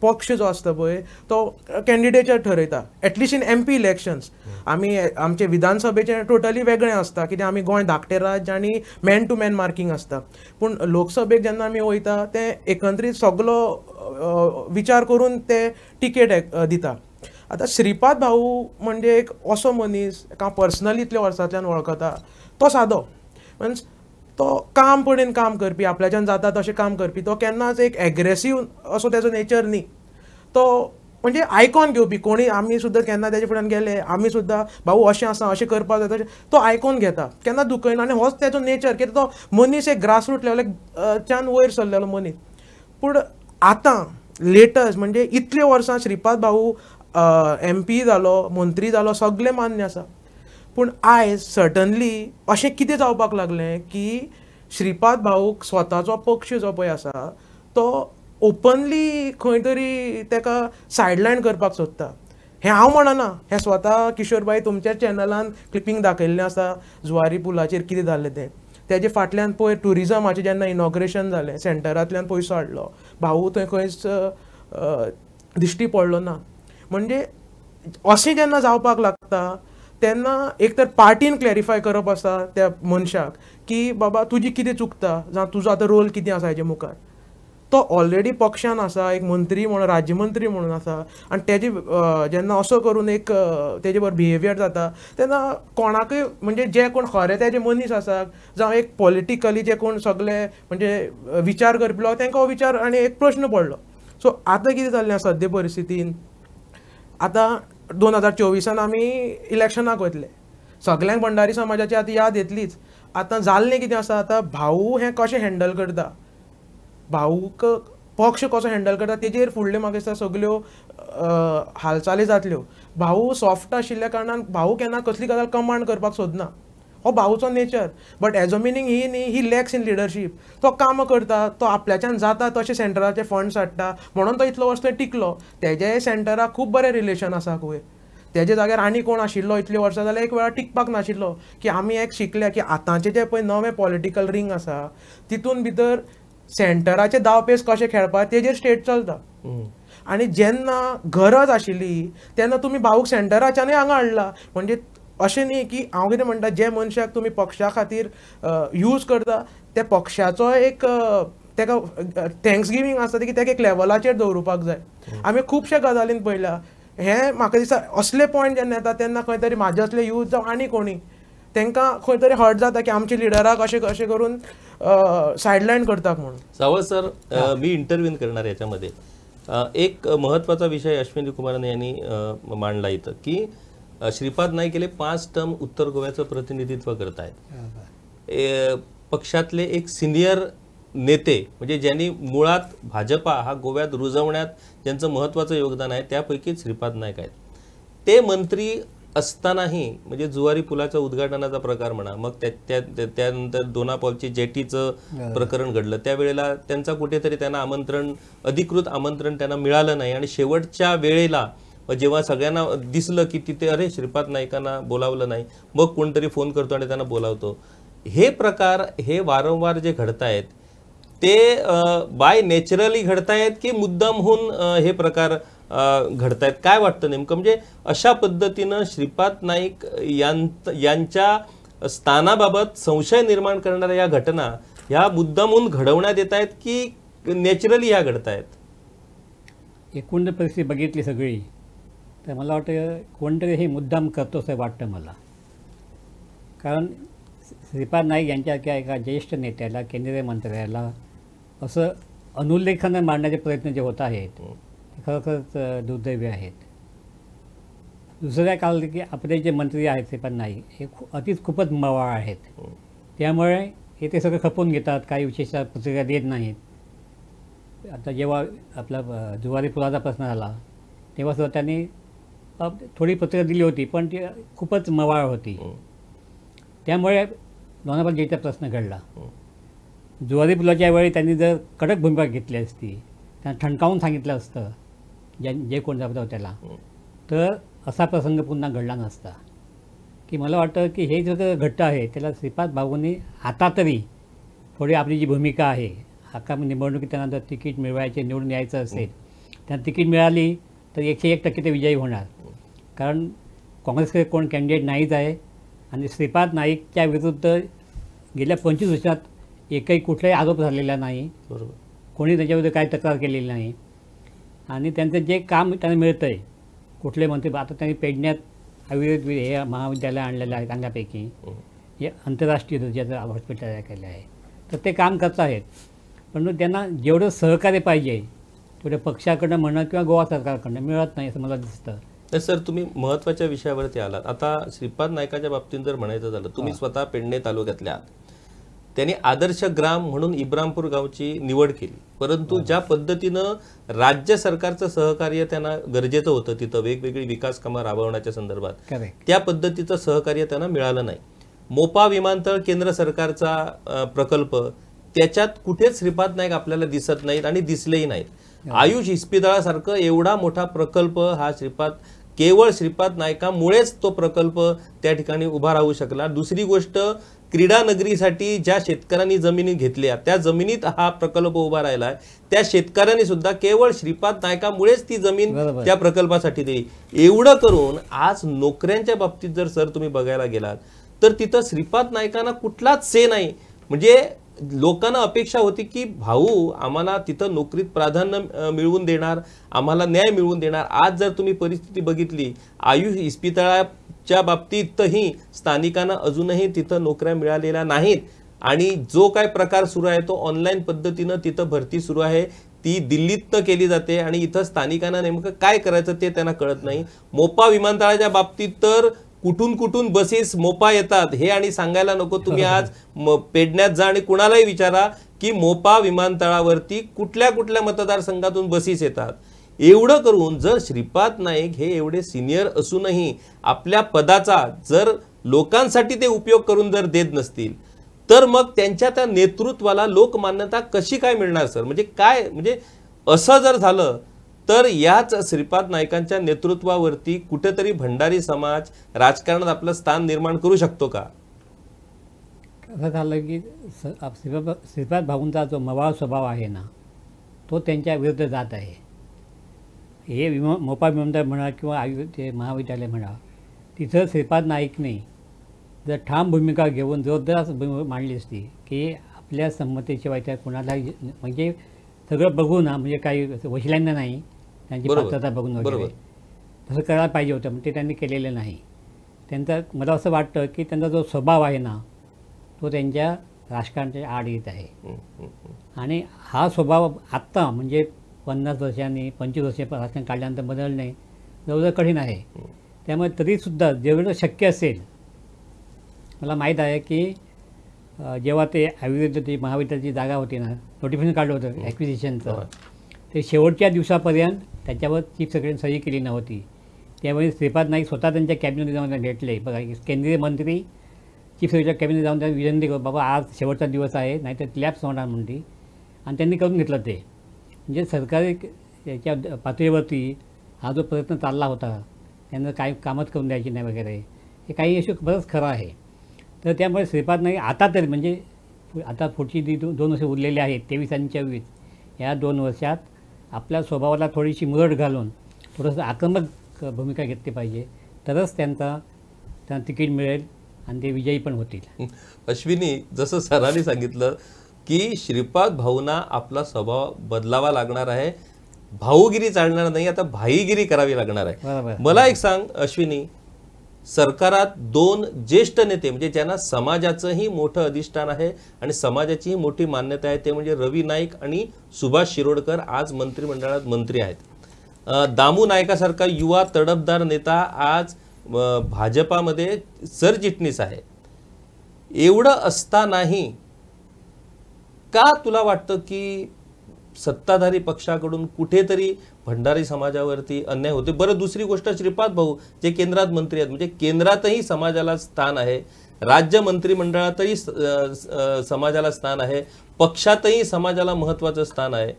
पक्ष जो आसता पळय तो कॅन्डिडेटार ठरयता at least in M P elections आमी आमचे विधानसभेचे टोटली वेगळें आसता कित्याक आमी गोंय धाकटें राज्य आनी मॅन टू मॅन मार्किंग आसता पूण लोकसभेक जेन्ना आमी वयता ते एकंदरीत सगलो विचार करून ते टिकेट दिता आता श्रीपाद भाऊ म्हणजे एक असो मनीस एका पर्सनली इतल्या वर्सांतल्यान वळखता तो सादो मिन्स तो काम पडेन काम करपी आपल्याच्यान जाता तशें काम करपी तो केन्नाच एक एग्रेसीव असो तेजो नेचर न्ही तो म्हणजे आयकॉन घेवपी कोणी आमी सुद्दां केन्ना तेजे फुड्यान गेले आमी सुद्दां भाऊ अशें आसा अशें करपाक तशें तो आयकॉन घेता केन्ना दुखयना आनी होच तेजो नेचर कित्याक तो मनीस एक ग्रासरूट लेवलाच्यान वयर सरलेलो मनीस पूण आतां लेटस्ट म्हणजे इतले वर्सां श्रीपाद भाऊ एम पी जालो मंत्री जालो सगळे मान्य आसा पूण आयज सटनली अशें कितें जावपाक लागलें की श्रीपाद भाऊक स्वताचो पक्ष जो पळय आसा तो ओपनली खंय तरी ताका सायडलायन करपाक सोदता हें हांव म्हणना हें स्वता किशोरबाई तुमच्या चॅनलान क्लिपींग दाखयल्लें आसा जुवारी पुलाचेर कितें जालें तें तेजे फाटल्यान पळय टुरिजमाचें जेन्ना इनॉग्रेशन जालें सेंटरांतल्यान पयसो हाडलो भाऊ थंय खंयच दिश्टी पडलो ना म्हणजे असे जेन्ना जावपाक लागता तेन्ना एक तर पार्टीन क्लॅरिफाय करप आसा त्या मनशाक की बाबा तुजी किती चुकता जा तुजो आता रोल किती आसा हेजे मुखार तो ऑलरेडी पक्षान आसा एक मंत्री म्हणून राज्यमंत्री म्हणून असा आणि ते जेन्ना असं करून एक तेजे बरोबर बिहेवियर जाता तेन्ना कोणाकय म्हणजे जे कोण खरे त्याचे मनीस असा जावं एक पॉलिटिकली जे कोण सगळे म्हणजे विचार करपलो त्यांना हो विचार आणि एक प्रश्न पडलो सो आता किती जाल्लें सद्य सद्या परिस्थितीन आतां दोन हजार चोवीसान आमी इलेक्शनाक वयतले सगल्यांक भंडारी समाजाची आतां याद येतलीच आतां जाल्लें कितें आसा आतां भाऊ हें कशें हँडल करता भाऊक पक्ष कसो हँडल करता तेजेर फुडल्यो म्हाका दिसता सगल्यो हालचाली जातल्यो भाऊ सॉफ्ट आशिल्ल्या कारणान भाऊ केन्ना कसली गजाल कमांड करपाक सोदना हो भाऊचो nature but as a meaning ही न्ही ही लॅक्स इन लिडरशीप तो काम करता तो आपल्याच्यान जाता तशें सेंटराचे फंड्स हाडटा म्हणून तो इतलो वर्स टिकलो तेजे सेंटराक खूब बरें रिलेशन आसा खंय तेजे जाग्यार आनी कोण आशिल्लो इतली वर्सां जाल्यार एक वेळा टिकपाक नाशिल्लो की आमी एक शिकल्या की आतांचे जे पळय नवे पॉलिटिकल रिंग आसा तितून भितर सेंटराचे दावपेस कशें खेळपा तेजेर स्टेट चलता आनी जेन्ना गरज आशिल्ली तेन्ना तुमी भाऊक सेंटराच्यानूय हांगा हाडला म्हणजे अशें न्ही की हांव कितें म्हणटा जे मनशाक तुमी पक्षा खातीर यूज करता त्या पक्षाचो एक ताका थँक्स गिवींग आसता की तेका एक लेवलाचेर दवरुपाक जाय आमी खुबशे गजालीन पळयलां हें म्हाका दिसता असले पॉयंट जेन्ना येता तेन्ना खंय तरी म्हाजे असले यूज जावं आनी कोणी तांकां खंय तरी हर्ट जाता की आमच्या लिडराक अशें कशें करून सायडलायन करतात म्हणून सावंत सर मी इंटरव्ह्यून करणार याच्यामध्ये एक महत्वाचा विषय अश्विनी कुमार यांनी मांडला इथं की श्रीपाद नाईक गेले पाच टर्म उत्तर गोव्याचं प्रतिनिधित्व करत आहेत पक्षातले एक सिनियर नेते म्हणजे ज्यांनी मुळात भाजपा हा गोव्यात रुजवण्यात ज्यांचं महत्त्वाचं योगदान आहे त्यापैकी श्रीपाद नाईक आहेत ते मंत्री असतानाही म्हणजे जुवारी पुलाच्या उद्घाटनाचा प्रकार म्हणा मग त्या त्यानंतर पावची जेटीचं प्रकरण घडलं त्यावेळेला त्यांचा कुठेतरी त्यांना आमंत्रण अधिकृत आमंत्रण त्यांना मिळालं नाही आणि शेवटच्या वेळेला मग जेव्हा सगळ्यांना दिसलं की तिथे अरे श्रीपाद नाईकांना बोलावलं नाही मग कोणतरी फोन करतो आणि त्यांना बोलावतो हे प्रकार हे वारंवार जे घडतायत ते बाय नेचरली घडतायत की मुद्दामहून हे प्रकार घडतायत काय वाटतं नेमकं म्हणजे अशा पद्धतीनं श्रीपाद नाईक यांच्या स्थानाबाबत संशय निर्माण करणाऱ्या या घटना ह्या मुद्दामहून घडवण्यात येत आहेत की नेचरली ह्या घडतायत एकूण परिस्थिती बघितली सगळी तर मला वाटतं कोणतरी हे मुद्दाम करतो असं वाटतं मला कारण श्रीपाद नाईक यांच्यासारख्या एका ज्येष्ठ नेत्याला केंद्रीय मंत्र्याला असं अनुल्लेखन मांडण्याचे प्रयत्न जे होत आहेत हो. ते खरोखरच दुर्दैवी आहेत दुसऱ्या काल की आपले जे मंत्री आहेत श्रीपाद नाईक हे खू अतिच खूपच मवाळ आहेत हो. त्यामुळे हे ते सगळं खपवून घेतात काही विशेष प्रतिक्रिया देत नाहीत आता जेव्हा आपला जुवारी पुलाचा प्रश्न आला तेव्हा सुद्धा त्यांनी थोडी पत्रं दिली होती पण ती खूपच मवाळ होती हो. त्यामुळे लोणाबाद प्रश्न घडला हो. जुवारी पुलाच्या वेळी त्यांनी जर कडक भूमिका घेतली असती त्यांना ठणकावून सांगितलं असतं ज्या जे कोण जबाबदार त्याला हो. तर असा प्रसंग पुन्हा घडला नसता की मला वाटतं की हे जर घट्ट आहे त्याला श्रीपाद बाबूंनी आता तरी थोडी आपली जी भूमिका आहे हक्का निवडणुकीत त्यांना जर तिकीट मिळवायचे निवडून यायचं असेल त्यांना तिकीट मिळाली तर एकशे एक टक्के ते विजयी होणार कारण काँग्रेसकडे कोण कॅन्डिडेट नाहीच आहे आणि श्रीपाद नाईकच्या विरुद्ध गेल्या पंचवीस वर्षात एकही कुठलाही आरोप झालेला नाही बरोबर कोणी त्याच्यामध्ये काही तक्रार केलेली नाही आणि त्यांचं जे काम त्यांना मिळतं आहे कुठले मंत्री आता त्यांनी पेडण्यात अविरोध हे महाविद्यालय आणलेलं आहे त्यांच्यापैकी हो. हे आंतरराष्ट्रीय दर्जाचं हॉस्पिटल तयार केलं आहे तर ते काम करत आहेत पण त्यांना जेवढं सहकार्य पाहिजे तेवढं पक्षाकडनं म्हणणं किंवा गोवा सरकारकडनं मिळत नाही असं मला दिसतं सर तुम्ही महत्वाच्या विषयावरती आलात आता श्रीपाद नायकाच्या बाबतीत जर म्हणायचं झालं तुम्ही स्वतः पेडणे तालुक्यातल्या त्यांनी आदर्श ग्राम म्हणून इब्रामपूर गावची निवड केली परंतु ज्या पद्धतीनं राज्य सरकारचं सहकार्य त्यांना गरजेचं होतं तिथं वेगवेगळी विकास कामं राबवण्याच्या संदर्भात त्या पद्धतीचं सहकार्य त्यांना मिळालं नाही मोपा विमानतळ केंद्र सरकारचा प्रकल्प त्याच्यात कुठेच श्रीपाद नाईक आपल्याला दिसत नाहीत आणि दिसलेही नाहीत आयुष इस्पितळासारखं एवढा मोठा प्रकल्प हा श्रीपाद केवळ श्रीपाद नायकामुळेच तो प्रकल्प त्या ठिकाणी उभा राहू शकला दुसरी गोष्ट क्रीडा नगरीसाठी ज्या शेतकऱ्यांनी जमिनी घेतल्या त्या जमिनीत हा प्रकल्प उभा राहिला त्या शेतकऱ्यांनी सुद्धा केवळ श्रीपाद नायकामुळेच ती जमीन त्या प्रकल्पासाठी दिली एवढं करून आज नोकऱ्यांच्या बाबतीत जर सर तुम्ही बघायला गेलात तर तिथं श्रीपाद नायकांना कुठलाच से नाही म्हणजे लोकांना अपेक्षा होती की भाऊ आम्हाला तिथं नोकरीत प्राधान्य मिळवून देणार आम्हाला न्याय मिळवून देणार आज जर तुम्ही परिस्थिती बघितली आयुष इस्पितळाच्या बाबतीतही स्थानिकांना अजूनही तिथं नोकऱ्या मिळालेल्या नाहीत आणि जो काय प्रकार सुरू आहे तो ऑनलाईन पद्धतीनं तिथं भरती सुरू आहे ती दिल्लीतनं केली जाते आणि इथं स्थानिकांना नेमकं काय करायचं ते त्यांना कळत नाही मोपा विमानतळाच्या बाबतीत तर कुठून कुठून बसेस मोपा येतात हे आणि सांगायला नको तुम्ही आज पेडण्यात जा आणि कुणालाही विचारा की मोपा विमानतळावरती कुठल्या कुठल्या मतदारसंघातून बसेस येतात एवढं करून जर श्रीपाद नाईक हे एवढे सिनियर असूनही आपल्या पदाचा जर लोकांसाठी ते उपयोग करून जर देत नसतील तर मग त्यांच्या त्या नेतृत्वाला लोकमान्यता कशी काय मिळणार सर म्हणजे काय म्हणजे असं जर झालं तर याच श्रीपाद नाईकांच्या नेतृत्वावरती कुठेतरी भंडारी समाज राजकारणात आपलं स्थान निर्माण करू शकतो का कसं झालं की श्रीपाद श्रीपाद भाऊंचा जो मवाळ स्वभाव आहे ना तो त्यांच्या विरुद्ध जात आहे हे विम मोपा विमानतळ म्हणा किंवा आयु ते महाविद्यालय म्हणा तिथं श्रीपाद नाईकने जर ठाम भूमिका घेऊन जोरदार मांडली असती की आपल्या संमतीशिवाय त्या कोणालाही म्हणजे सगळं बघू ना म्हणजे काही वशिल्यांना नाही त्यांची पात्रता बघून वगैरे तसं करायला पाहिजे होतं पण ते त्यांनी केलेलं नाही त्यांचा मला असं वाटतं की त्यांचा जो स्वभाव आहे ना तो त्यांच्या राजकारणाच्या आड येत आहे आणि हा स्वभाव आत्ता म्हणजे पन्नास वर्षांनी पंचवीस वर्षे राजकारण काढल्यानंतर बदलणे जवळजवळ कठीण आहे त्यामुळे तरीसुद्धा जेवढं शक्य असेल मला माहीत आहे की जेव्हा ते आयुर्वेदची महाविद्यालयाची जागा होती ना नोटिफिकेशन काढलं होतं ॲक्विजिशनचं ते शेवटच्या दिवसापर्यंत त्याच्यावर चीफ सेक्रेटरी सही केली नव्हती त्यावेळी श्रीपाद नाईक स्वतः त्यांच्या कॅबिनेटमध्ये जाऊन भेटले बघा केंद्रीय मंत्री चीफ सेक्रेटरी कॅबिनेट जाऊन त्यांना विनंती करू बाबा आज शेवटचा दिवस आहे नाहीतर क्लॅप्स होणार म्हणते आणि त्यांनी करून घेतलं ते म्हणजे सरकारी याच्या पातळीवरती हा जो प्रयत्न चालला होता त्यांना काय कामच करून द्यायची नाही वगैरे हे काही इश्यू बरंच खरं आहे तर त्यामुळे श्रीपाद नाही आता तरी म्हणजे आता पुढची दोन वर्ष उरलेली आहेत तेवीस आणि चोवीस या दोन वर्षात आपल्या स्वभावाला थोडीशी मरड घालून थोडंसं आक्रमक भूमिका घेतली पाहिजे तरच त्यांचा त्यांना तिकीट मिळेल आणि ते विजयी पण होतील अश्विनी जसं सरांनी सांगितलं की श्रीपाद भाऊना आपला स्वभाव बदलावा लागणार आहे भाऊगिरी चालणार नाही आता भाईगिरी करावी लागणार आहे मला एक सांग अश्विनी सरकारात दोन ज्येष्ठ नेते म्हणजे ज्यांना समाजाचंही मोठं अधिष्ठान आहे आणि समाजाचीही मोठी मान्यता आहे ते म्हणजे रवी नाईक आणि सुभाष शिरोडकर आज मंत्रिमंडळात मंत्री आहेत दामू नायकासारखा युवा तडपदार नेता आज भाजपामध्ये सरचिटणीस आहे एवढं असतानाही का तुला वाटतं की सत्ताधारी पक्षाकडून कुठेतरी भंडारी समाजावरती अन्याय होते बरं दुसरी गोष्ट श्रीपाद भाऊ जे केंद्रात मंत्री आहेत म्हणजे केंद्रातही समाजाला स्थान आहे राज्य मंत्रिमंडळातही समाजाला स्थान आहे पक्षातही समाजाला महत्वाचं स्थान आहे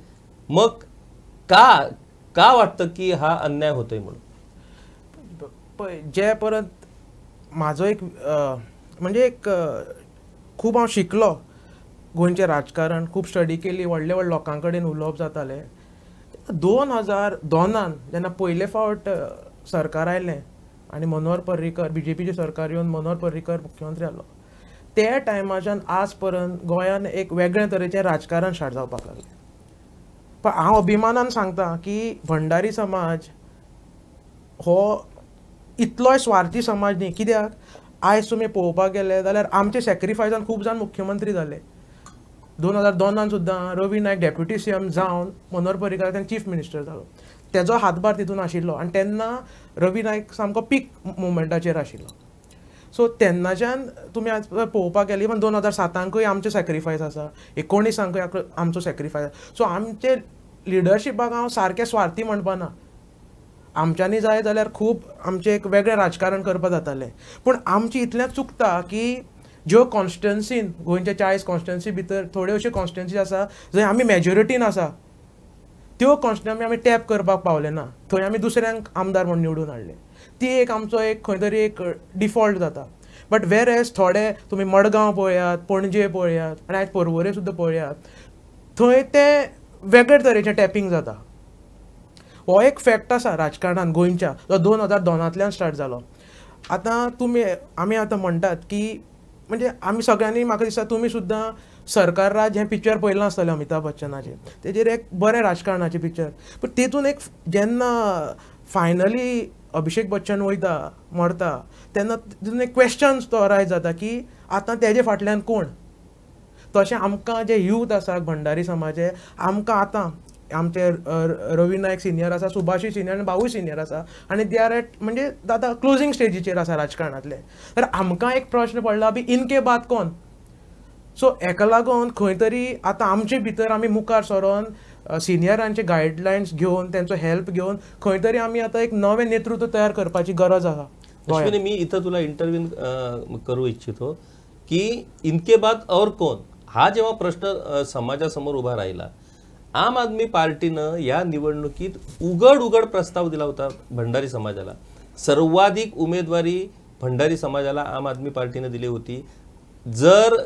मग का का वाटतं की हा अन्याय होतोय म्हणून जयपर्यंत परत माझो एक म्हणजे एक खूप हांव शिकलो गोंयचें राजकारण खूप स्टडी केली व्हडले व्हड लोकां कडेन उलोवप जातालें दोन हजार दोनान जेन्ना पयले फावट सरकार आयलें आणि मनोहर पर्रीकर बी जे पीचे सरकार येऊन मनोहर पर्रीकर मुख्यमंत्री आलो त्या टायमाच्यान आज पर्यंत गोंयान एक वेगळे तरेचें राजकारण स्टार्ट जावपाक लागलें पण हांव अभिमानान सांगता की भंडारी समाज हो इतलोय स्वार्थी समाज न्ही कित्याक आयज तुम्ही पळोवपाक गेले जाल्यार आमचे सॅक्रिफायसान खूप जाण मुख्यमंत्री झाले दोन हजार दोनान सुद्दां Ravi Naik deputy C M जावन मनोहर पर्रीकर तेन्ना चीफ मिनिस्टर जालो तेजो हातभार तितून आशिल्लो आनी तेन्ना रवी नायक सामको पीक मुवमेंटाचेर आशिल्लो सो तेन्नाच्यान तुमी आज पळोवपाक गेली इवन दोन हजार सातांकूय आमचे सॅक्रिफायस आसा एकोणिसांकूय आमचो सॅक्रिफायस सो आमचे लिडरशिपाक हांव सारकें स्वार्थी ना आमच्यांनी जाय जाल्यार खूब आमचें एक वेगळें राजकारण करपा जातालें पूण आमची इतलें चुकता की ज्यो कॉन्स्टन्सीन गोंयच्या चाळीस कॉन्स्टन्सी भितर थोड्यो अश्यो कॉन्स्टन्सी आसा जंय आमी मेजॉरिटीन आसा त्यो कॉन्स्टन्सी आमी टॅप करपाक पावले ना थंय आमी दुसऱ्यांक आमदार म्हणून निवडून हाडले ती एक आमचो एक खंय तरी एक डिफॉल्ट जाता बट वेर एज थोडे तुमी मडगांव पळयात पणजे पळयात आनी आयज पर्वरे सुद्दां पळयात थंय ते वेगळे तरेचें टॅपिंग जाता हो एक फॅक्ट आसा राजकारणान गोंयच्या जो दोन हजार दोनांतल्यान स्टार्ट जालो आतां तुमी आमी आतां म्हणटात की म्हणजे आम्ही सगळ्यांनी म्हाका दिसता तुमी सुद्दां सरकार राज हे पिक्चर पळयलां आसतलें अमिताभ बच्चनाचें तेजेर एक बरें राजकारणाचे पिक्चर पण तेतून एक जेन्ना फायनली अभिषेक बच्चन वयता मरता तेन्ना तितून एक क्वेश्चन तो रायज जाता की आतां तेजे फाटल्यान कोण तशें आमकां जे यूथ आसा भंडारी समाजे आमकां आतां आमचे रवी नायक सिनियर आसा सुभाषी सिनियर आणि भाऊ सिनियर आसा आनी दे आर एट म्हणजे आतां क्लोजिंग स्टेजीचेर आसा राजकारणांतले तर आमकां एक प्रश्न पडला बी इनके बाद कोण सो हेका लागून खंय तरी आतां आमचे भितर आमी मुखार सरोन सिनियरांचे गायडलायन्स घेवन त्यांचा हेल्प घेवन खंय तरी आमी आतां एक नवें नेतृत्व तयार करपाची गरज आसा मी इथं तुला इंटरव्ह्यू करू इच्छितो की इनके बाद और कोण हा जेव्हा प्रश्न समाजासमोर उभा राहिला आम आदमी पार्टीनं या निवडणुकीत उघड उघड प्रस्ताव दिला होता भंडारी समाजाला सर्वाधिक उमेदवारी भंडारी समाजाला आम आदमी पार्टीनं दिली होती जर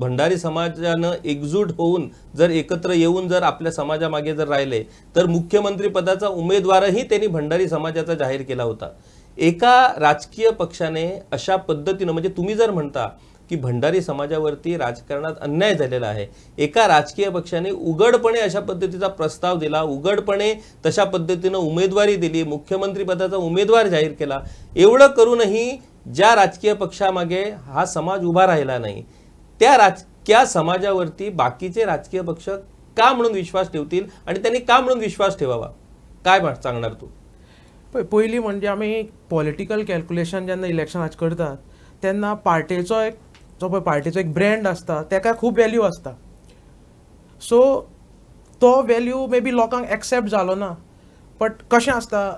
भंडारी समाजानं एकजूट होऊन जर एकत्र येऊन जर आपल्या समाजामागे जर राहिले तर मुख्यमंत्रीपदाचा उमेदवारही त्यांनी भंडारी समाजाचा जाहीर केला होता एका राजकीय पक्षाने अशा पद्धतीनं म्हणजे तुम्ही जर म्हणता की भंडारी समाजावरती राजकारणात अन्याय झालेला आहे एका राजकीय पक्षाने उघडपणे अशा पद्धतीचा प्रस्ताव दिला उघडपणे तशा पद्धतीनं उमेदवारी दिली मुख्यमंत्रीपदाचा उमेदवार जाहीर केला एवढं करूनही ज्या राजकीय पक्षामागे हा समाज उभा राहिला नाही त्या राजकीय समाजावरती बाकीचे राजकीय पक्ष का म्हणून विश्वास ठेवतील आणि त्यांनी का म्हणून विश्वास ठेवावा काय सांगणार तू पहिली म्हणजे आम्ही पॉलिटिकल कॅल्क्युलेशन इलेक्शन आज करतात त्यांना पार्टीचं एक जो पळय पार्टीचो एक ब्रँड आसता तेका खूब वेल्यू आसता सो तो वेल्यू मे बी लोकांक एक्सेप्ट जालो ना बट कशें आसता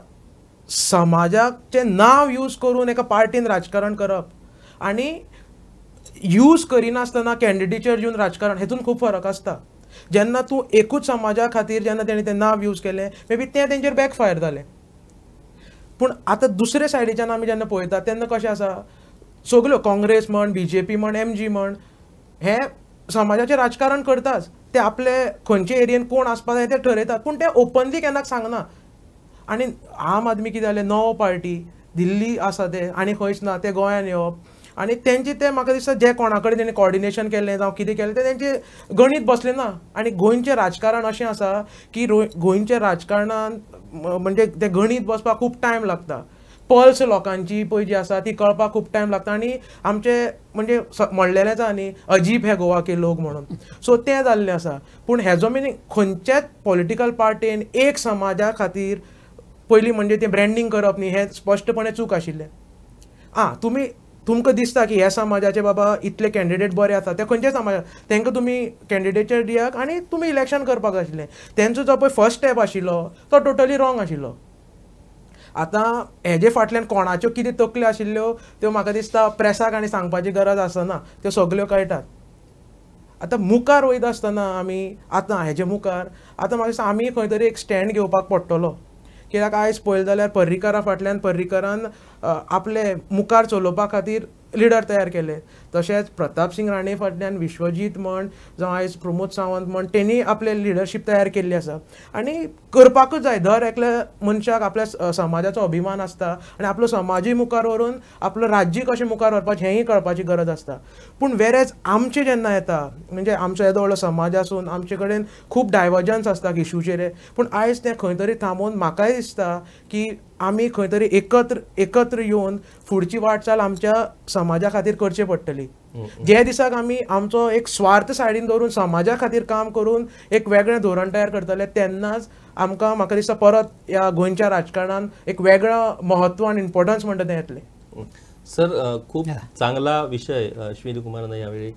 समाजाचें नांव यूज करून एका पार्टीन राजकारण करप आनी यूज करिनासतना कॅन्डिडेटीचेर येवन राजकारण हेतून खूब फरक आसता जेन्ना तूं एकूच समाजा खातीर जेन्ना तेणें तें नांव यूज केलें मे बी तें तेंचेर बॅकफायर जालें पूण आतां दुसरे सायडीच्यान आमी जेन्ना पळयता तेन्ना कशें आसा सगल्यो काँग्रेस म्हण बी जे पी म्हण एम जी म्हण हे समाजाचे राजकारण करताच ते आपले खंयचे एरियेन कोण आसपा जाय ते ठरयतात पूण ते ओपनली केन्नाच सांगना आनी आम आदमी कितें जालें नवो पार्टी दिल्ली आसा ते आनी खंयच ना ते गोंयान येवप आनी तेंचे ते म्हाका दिसता जे कोणा कडेन कॉर्डिनेशन केलें जावं कितें केलें तें तेंचे गणीत बसलें ना आनी गोंयचें राजकारण अशें आसा की गोंयच्या राजकारणान म्हणजे तें गणीत बसपाक खूब टायम लागता पल्स लोकांची पळय जी आसा ती कळपाक खूप टायम लागता आणि आमचे म्हणजे म्हणलेलें आसा न्ही अजीब हे गोवा के लोक म्हणून सो तें जाल्लें आसा पूण हेजो मिनींग खंयच्याच पॉलिटिकल पार्टीन एक समाजा खातीर पयलीं म्हणजे ते ब्रँडींग करप न्ही हे स्पश्टपणे चूक आशिल्ले आ तुम्ही तुमकां दिसता की ह्या समाजाचे बाबा इतले कॅन्डिडेट बरे आसा ते खंयच्या समाजात तांकां तुम्ही कॅन्डिडेटचे दियात आणि तुम्ही इलेक्शन करपाक आशिल्ले तेंचो जो पळय फर्स्ट स्टेप आशिल्लो तो टोटली रॉंग आशिल्लो आतां हेजे फाटल्यान कोणाच्यो कितें तकल्यो आशिल्ल्यो त्यो म्हाका दिसता प्रेसाक आनी सांगपाची गरज आसना त्यो सगल्यो कळटात आतां मुखार वयता आसतना आमी आतां हेजे मुखार आतां म्हाका दिसता आमी खंय तरी एक स्टँड घेवपाक पडटलो कित्याक आयज पळयलें जाल्यार पर्रीकारा फाटल्यान पर्रीकारान आपले मुखार चलोवपा खातीर लिडर तयार केले तशेंच सिंग राणे फाटल्यान विश्वजीत म्हण जावं आयज प्रमोद सावंत म्हण तेणी आपले लिडरशीप तयार केल्ली आसा आनी करपाकूच जाय दर एकल्या मनशाक आपल्या समाजाचो अभिमान आसता आनी आपलो समाजूय मुखार व्हरून आपलो राज्य कशें मुखार व्हरपाचें हेंय कळपाची गरज आसता पूण वेरेज आमचे जेन्ना येता म्हणजे आमचो येदो व्हडलो समाज आसून आमचे कडेन खूब डायवर्जन्स आसता इश्यूचेर पूण आयज तें खंय तरी थांबोवन म्हाकाय दिसता की आमी खंय तरी एकत्र एकत्र येवन फुडची वाटचाल आमच्या समाजा खातीर करची पडटली जे दिसाक आमी आमचो एक स्वार्थ सायडीन दवरून समाजा खातीर काम करून एक वेगळें धोरण तयार करतले तेन्नाच आमकां म्हाका दिसता परत ह्या गोंयच्या राजकारणान एक वेगळं महत्व आनी इम्पोर्टन्स म्हणटा तें येतलें सर खूप चांगला विषय अश्विनी ह्या यावेळी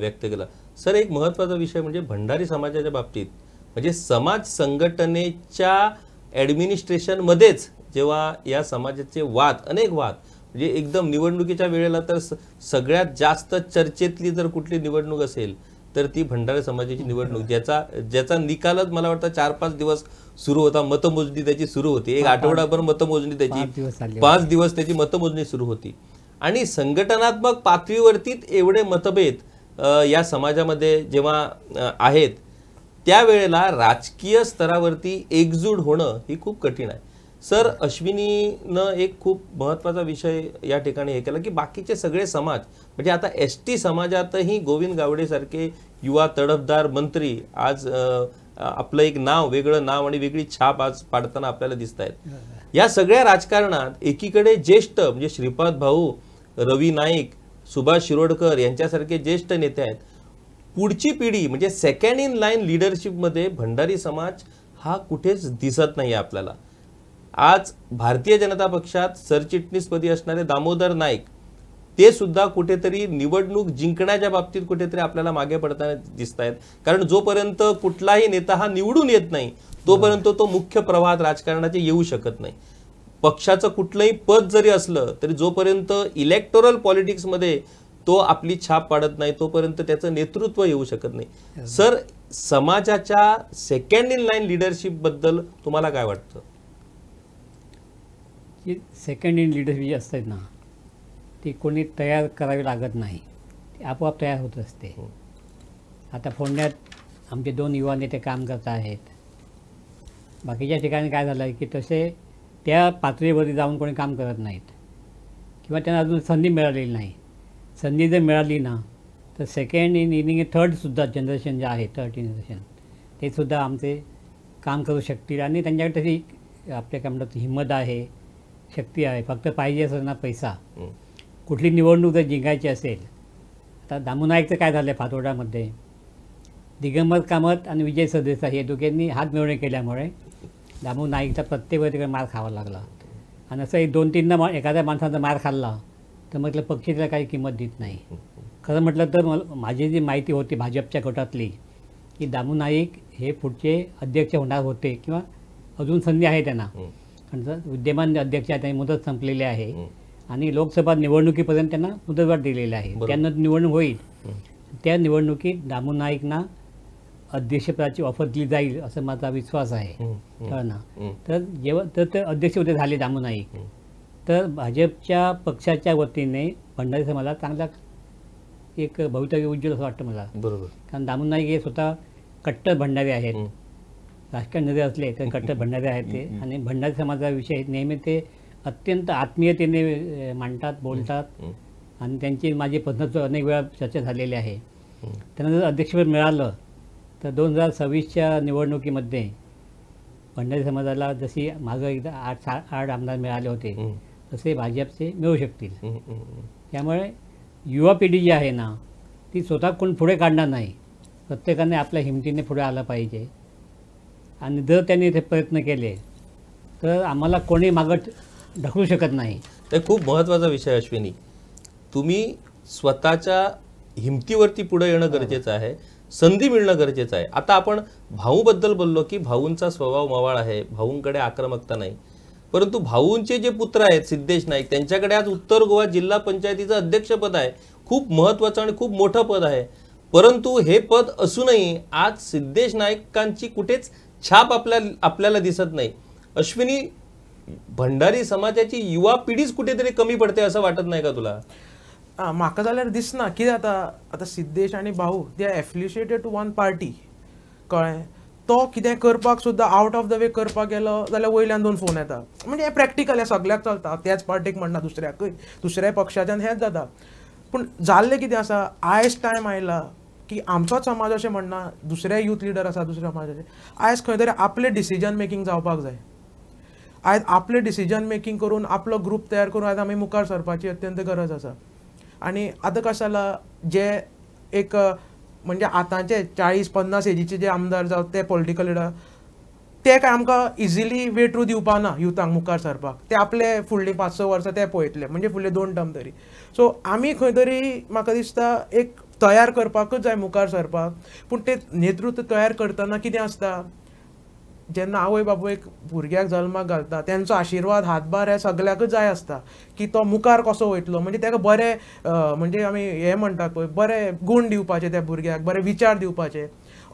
व्यक्त केला सर एक महत्त्वाचा विषय म्हणजे भंडारी समाजाच्या बाबतीत म्हणजे समाज संघटनेच्या ॲडमिनिस्ट्रेशनमध्येच जेव्हा या समाजाचे वाद अनेक वाद म्हणजे एकदम निवडणुकीच्या वेळेला तर सगळ्यात जास्त चर्चेतली जर कुठली निवडणूक असेल तर ती भंडारा समाजाची निवडणूक ज्याचा ज्याचा निकालच मला वाटतं चार पाच दिवस सुरू होता मतमोजणी त्याची सुरू होती एक आठवडाभर मतमोजणी त्याची पाच दिवस त्याची मतमोजणी सुरू होती आणि संघटनात्मक पातळीवरतीच एवढे मतभेद या समाजामध्ये जेव्हा आहेत त्यावेळेला राजकीय स्तरावरती एकजूट होणं ही खूप कठीण आहे सर अश्विनीनं एक खूप महत्वाचा विषय या ठिकाणी हे केला की बाकीचे सगळे समाज म्हणजे आता एस टी समाजातही गोविंद गावडेसारखे युवा तडफदार मंत्री आज आपलं एक नाव वेगळं नाव आणि वेगळी छाप आज पाडताना आपल्याला दिसत आहेत या सगळ्या राजकारणात एकीकडे ज्येष्ठ म्हणजे श्रीपाद भाऊ रवी नाईक सुभाष शिरोडकर यांच्यासारखे ज्येष्ठ नेते आहेत पुढची पिढी म्हणजे सेकंड इन लाईन लिडरशिपमध्ये भंडारी समाज हा कुठेच दिसत नाही आपल्याला आज भारतीय जनता पक्षात सरचिटणीसपदी असणारे दामोदर नाईक ते सुद्धा कुठेतरी निवडणूक जिंकण्याच्या बाबतीत कुठेतरी आपल्याला मागे पडताना दिसत आहेत कारण जोपर्यंत कुठलाही नेता हा निवडून येत नाही तोपर्यंत तो, मुख्य प्रवाहात राजकारणाचे येऊ शकत नाही पक्षाचं कुठलंही पद जरी असलं तरी जोपर्यंत इलेक्टोरल पॉलिटिक्समध्ये तो आपली छाप पाडत नाही तोपर्यंत त्याचं नेतृत्व येऊ शकत नाही सर समाजाच्या सेकंड इन लाईन लिडरशिपबद्दल तुम्हाला काय वाटतं की सेकंड इन लीडरशिप जी असतात ना ती कोणी तयार करावी लागत नाही ती आपोआप तयार होत असते हो. आता फोडण्यात आमचे दोन युवा नेते काम करत आहेत बाकीच्या ठिकाणी काय झालं आहे की तसे त्या पातळीवरती जाऊन कोणी काम करत नाहीत किंवा त्यांना अजून संधी मिळालेली नाही संधी जर मिळाली ना तर सेकंड इन इनिंग थर्डसुद्धा जनरेशन जे आहे थर्ड जनरेशन ते सुद्धा आमचे काम करू शकतील आणि त्यांच्याकडे तशी आपल्या काय म्हणतात हिंमत आहे शक्ती आहे फक्त पाहिजे असेल ना पैसा कुठली निवडणूक जर जिंकायची असेल आता दामू नाईकचं काय झालं आहे फातोडामध्ये दिगंबर कामत आणि विजय सरदेसाई हे दोघांनी हात मिळवणी केल्यामुळे दामू नाईकचा प्रत्येक वेळेकडे मार खावा लागला आणि असं एक दोन तीनदा मा एखाद्या माणसाचा मार खाल्ला तर म्हटलं पक्षी त्याला काही किंमत देत नाही खरं म्हटलं तर म माझी जी माहिती होती भाजपच्या गटातली की दामू नाईक हे पुढचे अध्यक्ष होणार होते किंवा अजून संधी आहे त्यांना विद्यमान अध्यक्ष त्यांनी मुदत संपलेली आहे हो. आणि लोकसभा निवडणुकीपर्यंत त्यांना मुदतवाढ दिलेली आहे त्यांना निवडणूक होईल हो. त्या निवडणुकीत दामू नाईकना अध्यक्षपदाची ऑफर दिली जाईल असं माझा विश्वास आहे हो, कारण तर जेव्हा तर ते अध्यक्ष होते झाले दामू नाईक तर भाजपच्या पक्षाच्या वतीने भंडारी समाजाला चांगला एक भवितव्य उज्ज्वल असं वाटतं मला बरोबर कारण दामू नाईक हे स्वतः कट्टर भंडारी आहेत नदी असले तर कट्टर [laughs] भंडारी आहेत ते आणि भंडारी समाजाविषयी नेहमी ते अत्यंत आत्मीयतेने मांडतात बोलतात आणि त्यांची माझी पद्धत अनेक वेळा चर्चा झालेली आहे त्यानंतर अध्यक्षपद मिळालं तर दोन हजार सव्वीसच्या निवडणुकीमध्ये भंडारी समाजाला जशी मागं एकदा आठ सा आठ आमदार मिळाले होते तसे भाजपचे मिळू शकतील त्यामुळे युवा पिढी जी आहे ना ती स्वतः कोण पुढे काढणार नाही प्रत्येकाने आपल्या हिमतीने पुढे आलं पाहिजे आणि जर त्यांनी ते प्रयत्न केले तर आम्हाला कोणी मागं ढकलू शकत नाही तर खूप महत्त्वाचा विषय अश्विनी तुम्ही स्वतःच्या हिमतीवरती पुढे येणं गरजेचं आहे संधी मिळणं गरजेचं आहे आता आपण भाऊबद्दल बोललो की भाऊंचा स्वभाव मवाळ आहे भाऊंकडे आक्रमकता नाही परंतु भाऊंचे जे पुत्र आहेत सिद्धेश नाईक त्यांच्याकडे आज उत्तर गोवा जिल्हा पंचायतीचं अध्यक्षपद आहे खूप महत्त्वाचं आणि खूप मोठं पद आहे परंतु हे पद असूनही आज सिद्धेश नाईकांची कुठेच छाप आपल्या आपल्याला दिसत नाही अश्विनी भंडारी समाजाची युवा पिढीच कुठेतरी कमी पडते असं वाटत नाही का तुला माका झाल्यावर दिसना की आता आता सिद्धेश आणि भाऊ they are affiliated to one party कळ्ळें तो कितें करपाक सुद्दां आवट ऑफ द वे करपाक गेलो जाल्यार वयल्यान दोन फोन येता म्हणजे हे प्रॅक्टिकल हे सगल्याक चलता त्याच पार्टीक म्हणना दुसऱ्याकय दुसऱ्या पक्षाच्यान हेच जाता पूण जाल्लें कितें आसा आयज टायम आयला की आमचोच समाज अशें म्हणना दुसरे यूथ लिडर आसा दुसऱ्या समाजाचे आयज खंय तरी आपले डिसिजन मेकिंग जावपाक जाय आयज आपले डिसिजन मेकिंग करून आपलो ग्रूप तयार करून आयज आमी मुखार सरपाची अत्यंत गरज आसा आनी आतां कशें जालां जे एक म्हणजे आतांचे चाळीस पन्नास एजीचे जे आमदार जावं ते पॉलिटिकल लिडर ते काय आमकां इजिली वे ट्रू दिवपा ना युथांक मुखार सरपाक ते आपले फुडलीं पांच स वर्सां ते पळयतले म्हणजे फुडले दोन टर्म तरी सो आमी खंय तरी म्हाका दिसता एक तयार करपाकच जाय मुखार सरपाक पूण ते नेतृत्व तयार करतना कितें आसता जेन्ना आवय बापूयक भुरग्याक जल्माक घालता तेंचो आशिर्वाद हातभार हे सगल्याकच जाय आसता की तो मुखार कसो वयतलो म्हणजे ताका बरें म्हणजे आमी हें म्हणटात पळय बरे गूण दिवपाचे त्या भुरग्याक बरे विचार दिवपाचे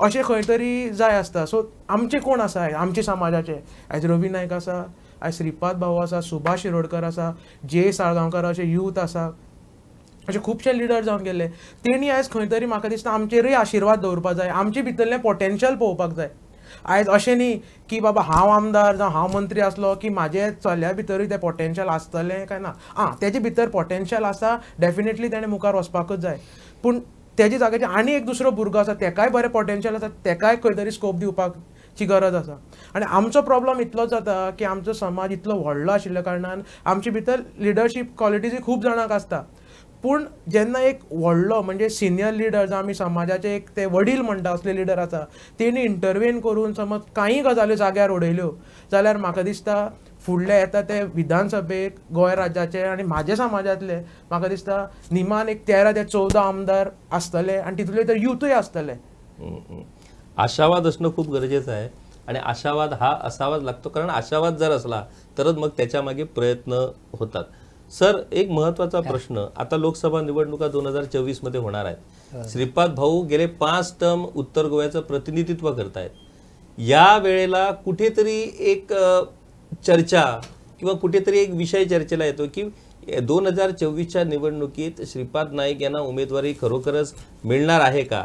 अशें खंय तरी जाय आसता सो आमचे कोण आसा आमचे समाजाचे आयज रवी नायक आसा आयज श्रीपाद भाऊ आसा सुभाष शिरोडकर आसा जे साळगांवकार अशे यूथ आसा असे खुबशे लिडर जावन गेले तेणी आयज खंय तरी म्हाका दिसता आमचेरूय आशिर्वाद दवरपाक जाय आमचे भितरलें पोटेन्शियल पळोवपाक जाय आयज अशें न्ही की बाबा हांव आमदार जावं हांव मंत्री आसलो की म्हाजे चल्या भितरूय तें पोटेन्शियल आसतलें काय ना आं तेजे भितर पोटेन्शियल आसा डेफिनेटली तेणें मुखार वचपाकूच जाय पूण तेजे जाग्याचेर आनी एक दुसरो भुरगो आसा तेकाय बरें पोटेन्शियल आसा तेकाय खंय तरी स्कोप दिवपाची गरज आसा आनी आमचो प्रॉब्लम इतलोच जाता की आमचो समाज इतलो व्हडलो आशिल्ल्या कारणान आमचे भितर लिडरशीप क्वॉलिटीजूय खूब जाणांक आसता पूण जेन्ना एक व्हडलो म्हणजे सिनियर लिडर जो आमी समाजाचे एक ते वडील म्हणटा असले लिडर आसा तेणी इंटरव्हेन करून समज कांय गजाली जाग्यार उडयल्यो जाल्यार म्हाका दिसता फुडले येता ते विधानसभेक गोंय राज्याचे आणि माझ्या समाजातले म्हाका दिसता निमान एक तेरा ते चौदा आमदार आसतले आणि तितूंतले तर युथूय आसतले आशावाद असणं खूप गरजेचं आहे आणि आशावाद हा असावाद लागतो कारण आशावाद जर असला तरच मग त्याच्यामागे प्रयत्न होतात सर एक महत्वाचा प्रश्न आता लोकसभा निवडणुका दोन हजार चोवीस मध्ये होणार आहेत श्रीपाद भाऊ गेले पाच टर्म उत्तर गोव्याचं प्रतिनिधित्व करतायत या वेळेला कुठेतरी एक चर्चा किंवा कुठेतरी एक विषय चर्चेला येतो की दोन हजार चोवीसच्या निवडणुकीत श्रीपाद नाईक यांना उमेदवारी खरोखरच मिळणार आहे का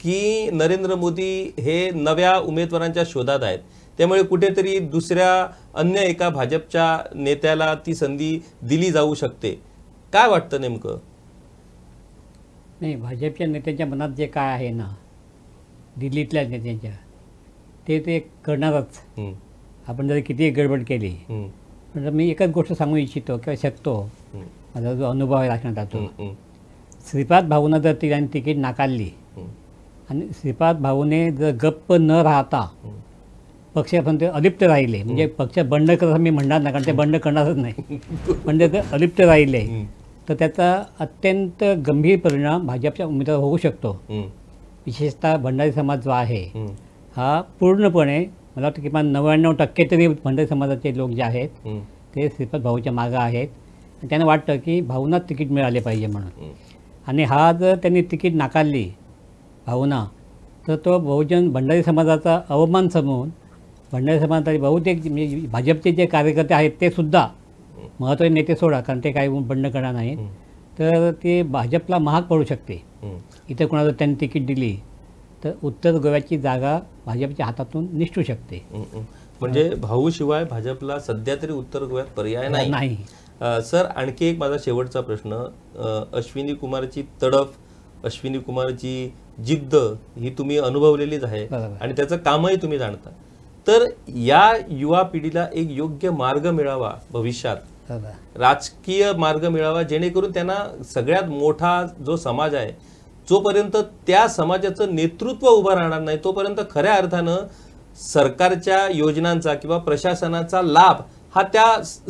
की नरेंद्र मोदी हे नव्या उमेदवारांच्या शोधात आहेत त्यामुळे कुठेतरी दुसऱ्या अन्य एका भाजपच्या नेत्याला ती संधी दिली जाऊ शकते काय वाटतं नेमकं नाही भाजपच्या नेत्यांच्या मनात जे काय आहे ना दिल्लीतल्या नेत्यांच्या ते ते करणारच आपण जर किती गडबड केली पण मी एकच गोष्ट सांगू इच्छितो किंवा शकतो माझा जो अनुभव आहे राखण्यात श्रीपाद भाऊनं जर तिला तिकीट नाकारली आणि श्रीपाद भाऊने जर गप्प न राहता पक्ष पण ते अलिप्त राहिले म्हणजे पक्ष बंड करत मी म्हणणार नाही कारण ते बंड करणारच नाही म्हणजे [laughs] ते अलिप्त राहिले तर त्याचा अत्यंत गंभीर परिणाम भाजपच्या उमेदवार होऊ शकतो विशेषतः भंडारी समाज जो आहे हा पूर्णपणे मला वाटतं किमान नव्याण्णव टक्के तरी भंडारी समाजाचे लोक जे आहेत ते श्रीपद भाऊच्या मागं आहेत त्यांना वाटतं की भावना तिकीट मिळाले पाहिजे म्हणून आणि हा जर त्यांनी तिकीट नाकारली भाऊना तर तो बहुजन भंडारी समाजाचा अवमान समोर फडणवीसांमध्ये बहुतेक म्हणजे भाजपचे जे कार्यकर्ते आहेत ते सुद्धा महत्वाचे नेते सोडा कारण ते काही बंड करणार नाही तर ते भाजपला महाग पडू शकते इथे कोणाला त्यांनी तिकीट दिली तर उत्तर गोव्याची जागा भाजपच्या हातातून निष्ठू शकते म्हणजे भाऊ शिवाय भाजपला सध्या तरी उत्तर गोव्यात पर्याय नाही सर आणखी एक माझा शेवटचा प्रश्न अश्विनी कुमारची तडफ अश्विनी कुमारची जिद्द ही तुम्ही अनुभवलेलीच आहे आणि त्याचं कामही तुम्ही जाणता तर या युवा पिढीला एक योग्य मार्ग मिळावा भविष्यात राजकीय मार्ग मिळावा जेणेकरून त्यांना सगळ्यात मोठा जो समाज आहे जोपर्यंत त्या समाजाचं नेतृत्व उभं राहणार नाही तोपर्यंत खऱ्या अर्थानं सरकारच्या योजनांचा किंवा प्रशासनाचा लाभ हा त्या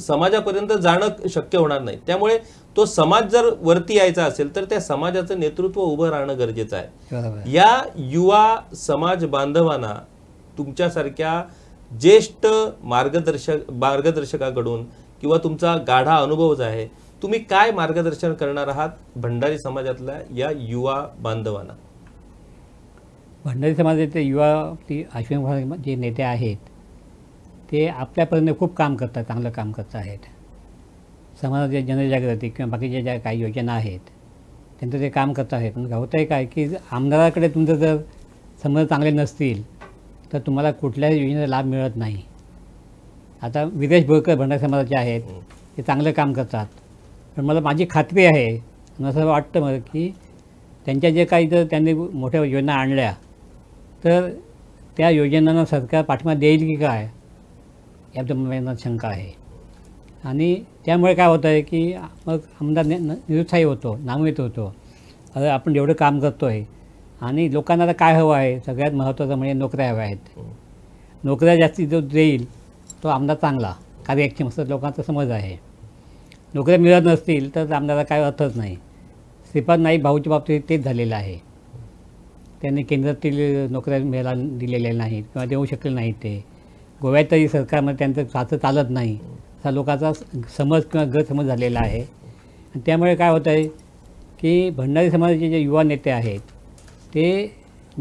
समाजापर्यंत जाणं शक्य होणार नाही त्यामुळे तो समाज जर वरती यायचा असेल तर त्या समाजाचं नेतृत्व उभं राहणं गरजेचं आहे या युवा समाज बांधवांना तुमच्यासारख्या ज्येष्ठ मार्गदर्शक मार्गदर्शकाकडून किंवा तुमचा गाढा जो आहे तुम्ही काय मार्गदर्शन करणार आहात भंडारी समाजातल्या या युवा बांधवांना भंडारी समाजाचे युवा ती जे नेते आहेत ते आपल्यापर्यंत खूप काम करतात चांगलं काम करत आहेत समाजाच्या जनजागृती किंवा बाकीच्या ज्या काही योजना आहेत त्यांचं ते काम करत आहेत पण होतं आहे काय की आमदाराकडे तुमचं जर समज चांगले नसतील तर तुम्हाला कुठल्याही योजनेचा लाभ मिळत नाही आता विदेश बोरकर भंडार समाजाचे आहेत हो. ते चांगलं काम करतात पण मला माझी खात्री आहे असं वाटतं मला की त्यांच्या जे काही जर त्यांनी मोठ्या योजना आणल्या तर त्या योजनांना सरकार पाठिंबा देईल की काय याबद्दल मला शंका आहे आणि त्यामुळे काय होतं आहे की मग आमदार निरुत्साही होतो नामवित होतो आपण जेवढं काम करतो आहे आणि लोकांना आता काय हवं आहे सगळ्यात महत्त्वाचं म्हणजे नोकऱ्या हव्या आहेत हो. नोकऱ्या जास्ती जो देईल तो आमदार चांगला कार्यक्षम असं लोकांचा समज आहे नोकऱ्या मिळत नसतील तर आमदाराला काय अर्थच नाही श्रीपाद नाईक भाऊच्या बाबतीत तेच झालेलं आहे त्यांनी केंद्रातील नोकऱ्या मिळायला दिलेल्या नाहीत किंवा देऊ शकले नाही ते गोव्यात सरकारमध्ये त्यांचं खातं चालत नाही असा लोकांचा समज किंवा गैरसमज झालेला आहे आणि त्यामुळे काय होतं आहे की भंडारी समाजाचे जे युवा नेते आहेत ते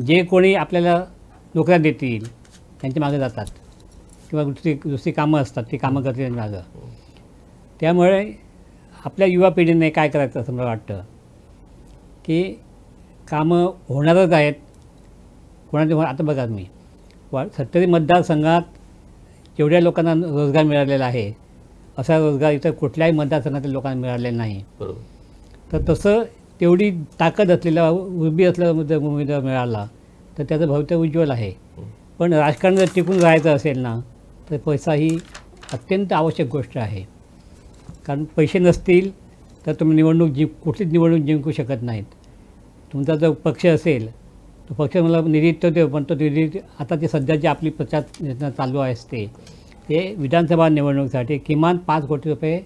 जे कोणी आपल्याला नोकऱ्या देतील त्यांच्या मागे जातात किंवा दुसरी दुसरी कामं असतात ती कामं करतील त्यांच्या मागं त्यामुळे आपल्या युवा पिढीने काय करायचं असं मला वाटतं की कामं होणारच आहेत कोणाचे होणार आता बघा मी वा सत्तरी मतदारसंघात जेवढ्या लोकांना रोजगार मिळालेला आहे असा रोजगार इतर कुठल्याही मतदारसंघातील लोकांना मिळालेला नाही बरोबर तर तसं तेवढी ताकद असलेला उभी असलेला उमेदवार मिळाला तर त्याचं भवितव्य उज्ज्वल आहे पण राजकारण जर टिकून राहायचं असेल ना तर पैसा ही अत्यंत आवश्यक गोष्ट आहे कारण पैसे नसतील तर तुम्ही निवडणूक जिंक कुठलीच निवडणूक जिंकू शकत नाहीत तुमचा जो पक्ष असेल तो पक्ष मला निधी देव पण तो निधी आता ते सध्याची आपली प्रचार योजना चालू आहे असते ते विधानसभा निवडणुकीसाठी किमान पाच कोटी रुपये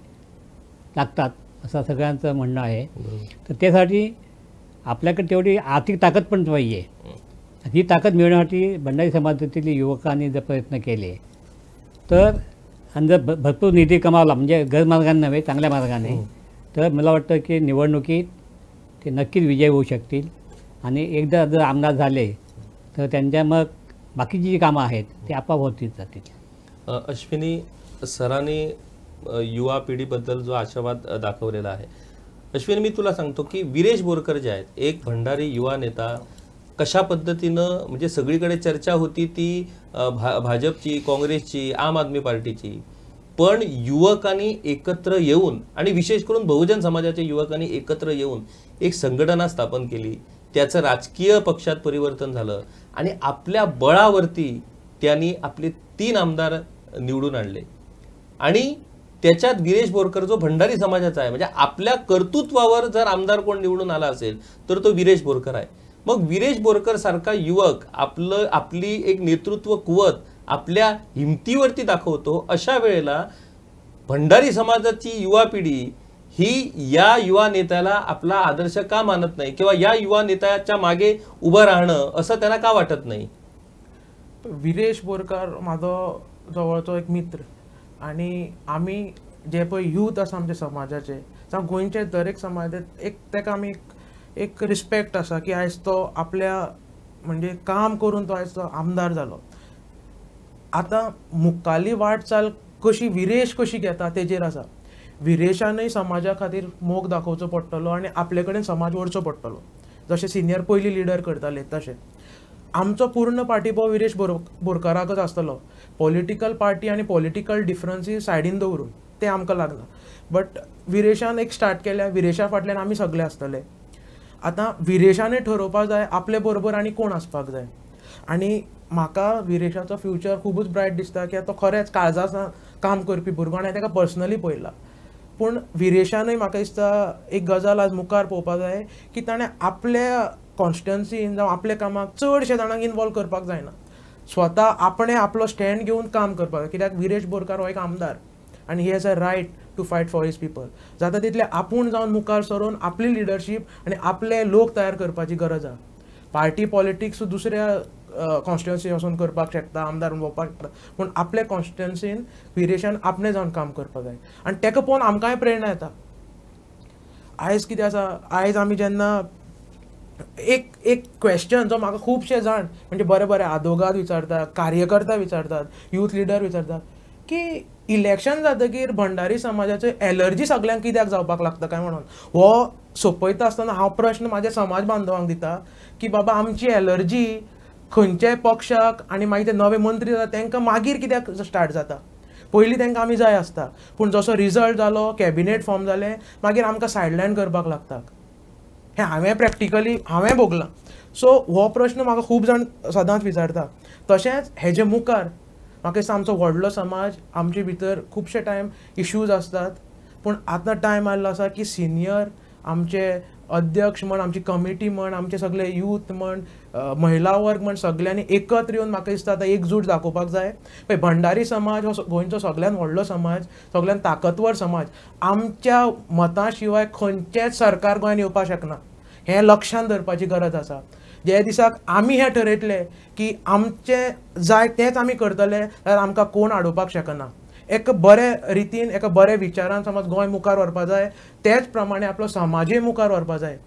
लागतात असं सगळ्यांचं म्हणणं आहे तर त्यासाठी आपल्याकडे तेवढी आर्थिक ताकद पण पाहिजे ही ताकद मिळवण्यासाठी भंडारी समाजातील युवकांनी जर प्रयत्न केले तर आणि जर भरपूर निधी कमावला म्हणजे गैरमार्गाने नव्हे चांगल्या मार्गाने तर मला वाटतं की निवडणुकीत ते नक्कीच विजय होऊ शकतील आणि एकदा जर आमदार झाले तर त्यांच्या मग बाकीची जी कामं आहेत ते आपाप होतील जातील अश्विनी सरांनी युवा पिढीबद्दल जो आशावाद दाखवलेला आहे अश्विन मी तुला सांगतो की विरेश बोरकर जे आहेत एक भंडारी युवा नेता कशा पद्धतीनं म्हणजे सगळीकडे चर्चा होती ती भा भाजपची काँग्रेसची आम आदमी पार्टीची पण युवकांनी एकत्र येऊन आणि विशेष करून बहुजन समाजाच्या युवकांनी एकत्र येऊन एक संघटना स्थापन केली त्याचं राजकीय पक्षात परिवर्तन झालं आणि आपल्या बळावरती त्यांनी आपले तीन आमदार निवडून आणले आणि त्याच्यात गिरीश बोरकर जो भंडारी समाजाचा आहे म्हणजे आपल्या कर्तृत्वावर जर आमदार कोण निवडून आला असेल तर तो विरेश बोरकर आहे मग विरेश बोरकर सारखा युवक आपलं आपली एक नेतृत्व कुवत आपल्या हिमतीवरती दाखवतो अशा वेळेला भंडारी समाजाची युवा पिढी ही या युवा नेत्याला आपला आदर्श का मानत नाही किंवा या युवा नेत्याच्या मागे उभं राहणं असं त्यांना का वाटत नाही विरेश बोरकर माझा जवळचा एक मित्र आणि आम्ही जे पण यूथ आसा आमचे समाजाचे जावं गोंयचे दरेक समाजात एक तेका आम्ही एक एक रिस्पेक्ट असा की आयज तो आपल्या म्हणजे काम करून तो आयज तो आमदार जालो आता मुखाली वाटचाल कशी विरेश कशी घेता तेजेर आसा विरेशानूय समाजा खातीर मोग दाखोवचो पडटलो आनी आपले कडेन समाज ओडचो पडटलो जशें सिनियर पयलीं लिडर करताले तशें आमचो पूर्ण पाठिंबो विरेश बोर बोरकाराकच आसतलो पॉलिटिकल पार्टी आणि पॉलिटिकल डिफरन्सीस सायडीन दवरून ते आमकां लागलां बट विरेशान एक स्टार्ट केल्या विरेशा फाटल्यान आमी सगळे आसतले आतां विरेशानूय ठरोवपाक जाय आपले बरोबर आनी कोण आसपाक जाय आनी म्हाका विरेशाचो फ्युचर खूबच ब्रायट दिसता की तो खरेंच काळजा काम करपी भुरगो आनी ताका पर्सनली पळयलां पूण विरेशानय म्हाका दिसता एक गजाल आज मुखार पळोवपाक जाय की ताणें आपल्या कॉन्स्टन्सीन जावं आपल्या कामाक चडशे जाणांक इनवॉल्व करपाक जायना स्वता आपण आपलो स्टँड घेऊन काम करपाक कित्याक विरेश बोरकार हो एक आमदार आणि he has a right to fight for his people जाता तितले आपूण जावन मुखार सरून आपली लिडरशीप आणि आपले लोक तयार करपाची गरज आहे पार्टी पॉलिटिक्स हो दुसऱ्या कॉन्स्टिट्युएन्सी वचून करपाक शकता आमदार वचपाक शकता पूण आपले कॉन्स्टिट्युएन्सीन विरेशान आपणे जावन काम करपाक जाय आनी तेका पळोवन आमकांय प्रेरणा येता आयज कितें आसा आयज आमी जेन्ना एक एक क्वेश्चन जो म्हाका खुबशे जाण म्हणजे बरे बरे आदोगाद विचारतात कार्यकर्ता विचारतात यूथ लिडर विचारतात की इलेक्शन जातकीर भंडारी समाजाचे एलर्जी सगळ्यांक कित्याक जावपाक लागता काय म्हणून हो सोपयता आसतना हांव प्रश्न म्हाज्या समाज बांधवांक दिता की बाबा आमची एलर्जी खंयच्याय पक्षाक आणि मागीर ते नवे मंत्री जातात तांकां मागीर कित्याक स्टार्ट जाता पयलीं तांकां आमी जाय आसता पूण जसो रिजल्ट जालो कॅबिनेट फॉर्म जालें मागीर आमकां सायडलायन करपाक लागता हे हांवें प्रॅक्टिकली हांवें भोगलां सो हो प्रश्न म्हाका खूब जाण सदांच विचारता तशेंच हेजे मुखार म्हाका दिसता आमचो व्हडलो समाज आमचे भितर खुबशे टायम इश्यूज आसतात पूण आतां टायम आयल्लो आसा की सिनियर आमचे अध्यक्ष म्हण आमची कमिटी म्हण आमचे सगळे यूथ म्हण महिला वर्ग म्हण सगळ्यांनी एकत्र येऊन म्हाका दिसता आतां एकजूट दाखोवपाक जाय पळय भंडारी समाज हो गोंयचो सगळ्यांत व्हडलो समाज सगळ्यान ताकतवर समाज आमच्या मतां शिवाय खंयचेंच सरकार गोंयांत येवपाक शकना हें लक्षांत धरपाची गरज आसा जे दिसाक आमी हें ठरयतले की आमचें जाय तेंच आमी करतले जाल्यार आमकां कोण आडोवपाक शकना एक बरे रितीन एका बरे विचारान समज गोंय मुखार व्हरपा जाय तेच प्रमाणे आपलो समाजय मुखार व्हरपा जाय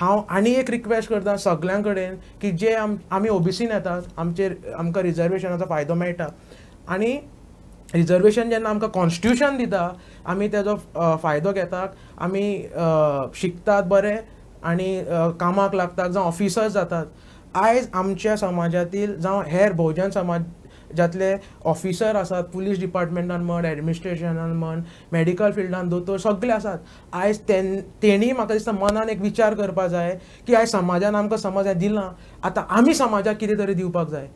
हांव आनी एक रिक्वेस्ट करता सगल्यां कडेन की जे आमी ओबीसीन येतात आमचेर आमकां रिजर्वेशनाचो फायदो मेळटा आनी रिजर्वेशन जेन्ना आमकां कॉन्स्टिट्युशन दिता आमी तेजो फायदो घेतात आमी शिकतात बरे आनी कामाक लागतात जावं ऑफिसर्स जातात आयज आमच्या समाजातील जावं हेर भोवजन समाज ज्यातले ऑफिसर आसात पुलीस डिपार्टमेंटान म्हण एडमिनिस्ट्रेशनान म्हण मेडिकल फिल्डान दोतोर सगळे आसात आयज तेणी म्हाका दिसता मनान एक विचार करपाक जाय की आयज समाजान आमकां समज हें दिलां आतां आमी समाजाक कितें तरी दिवपाक जाय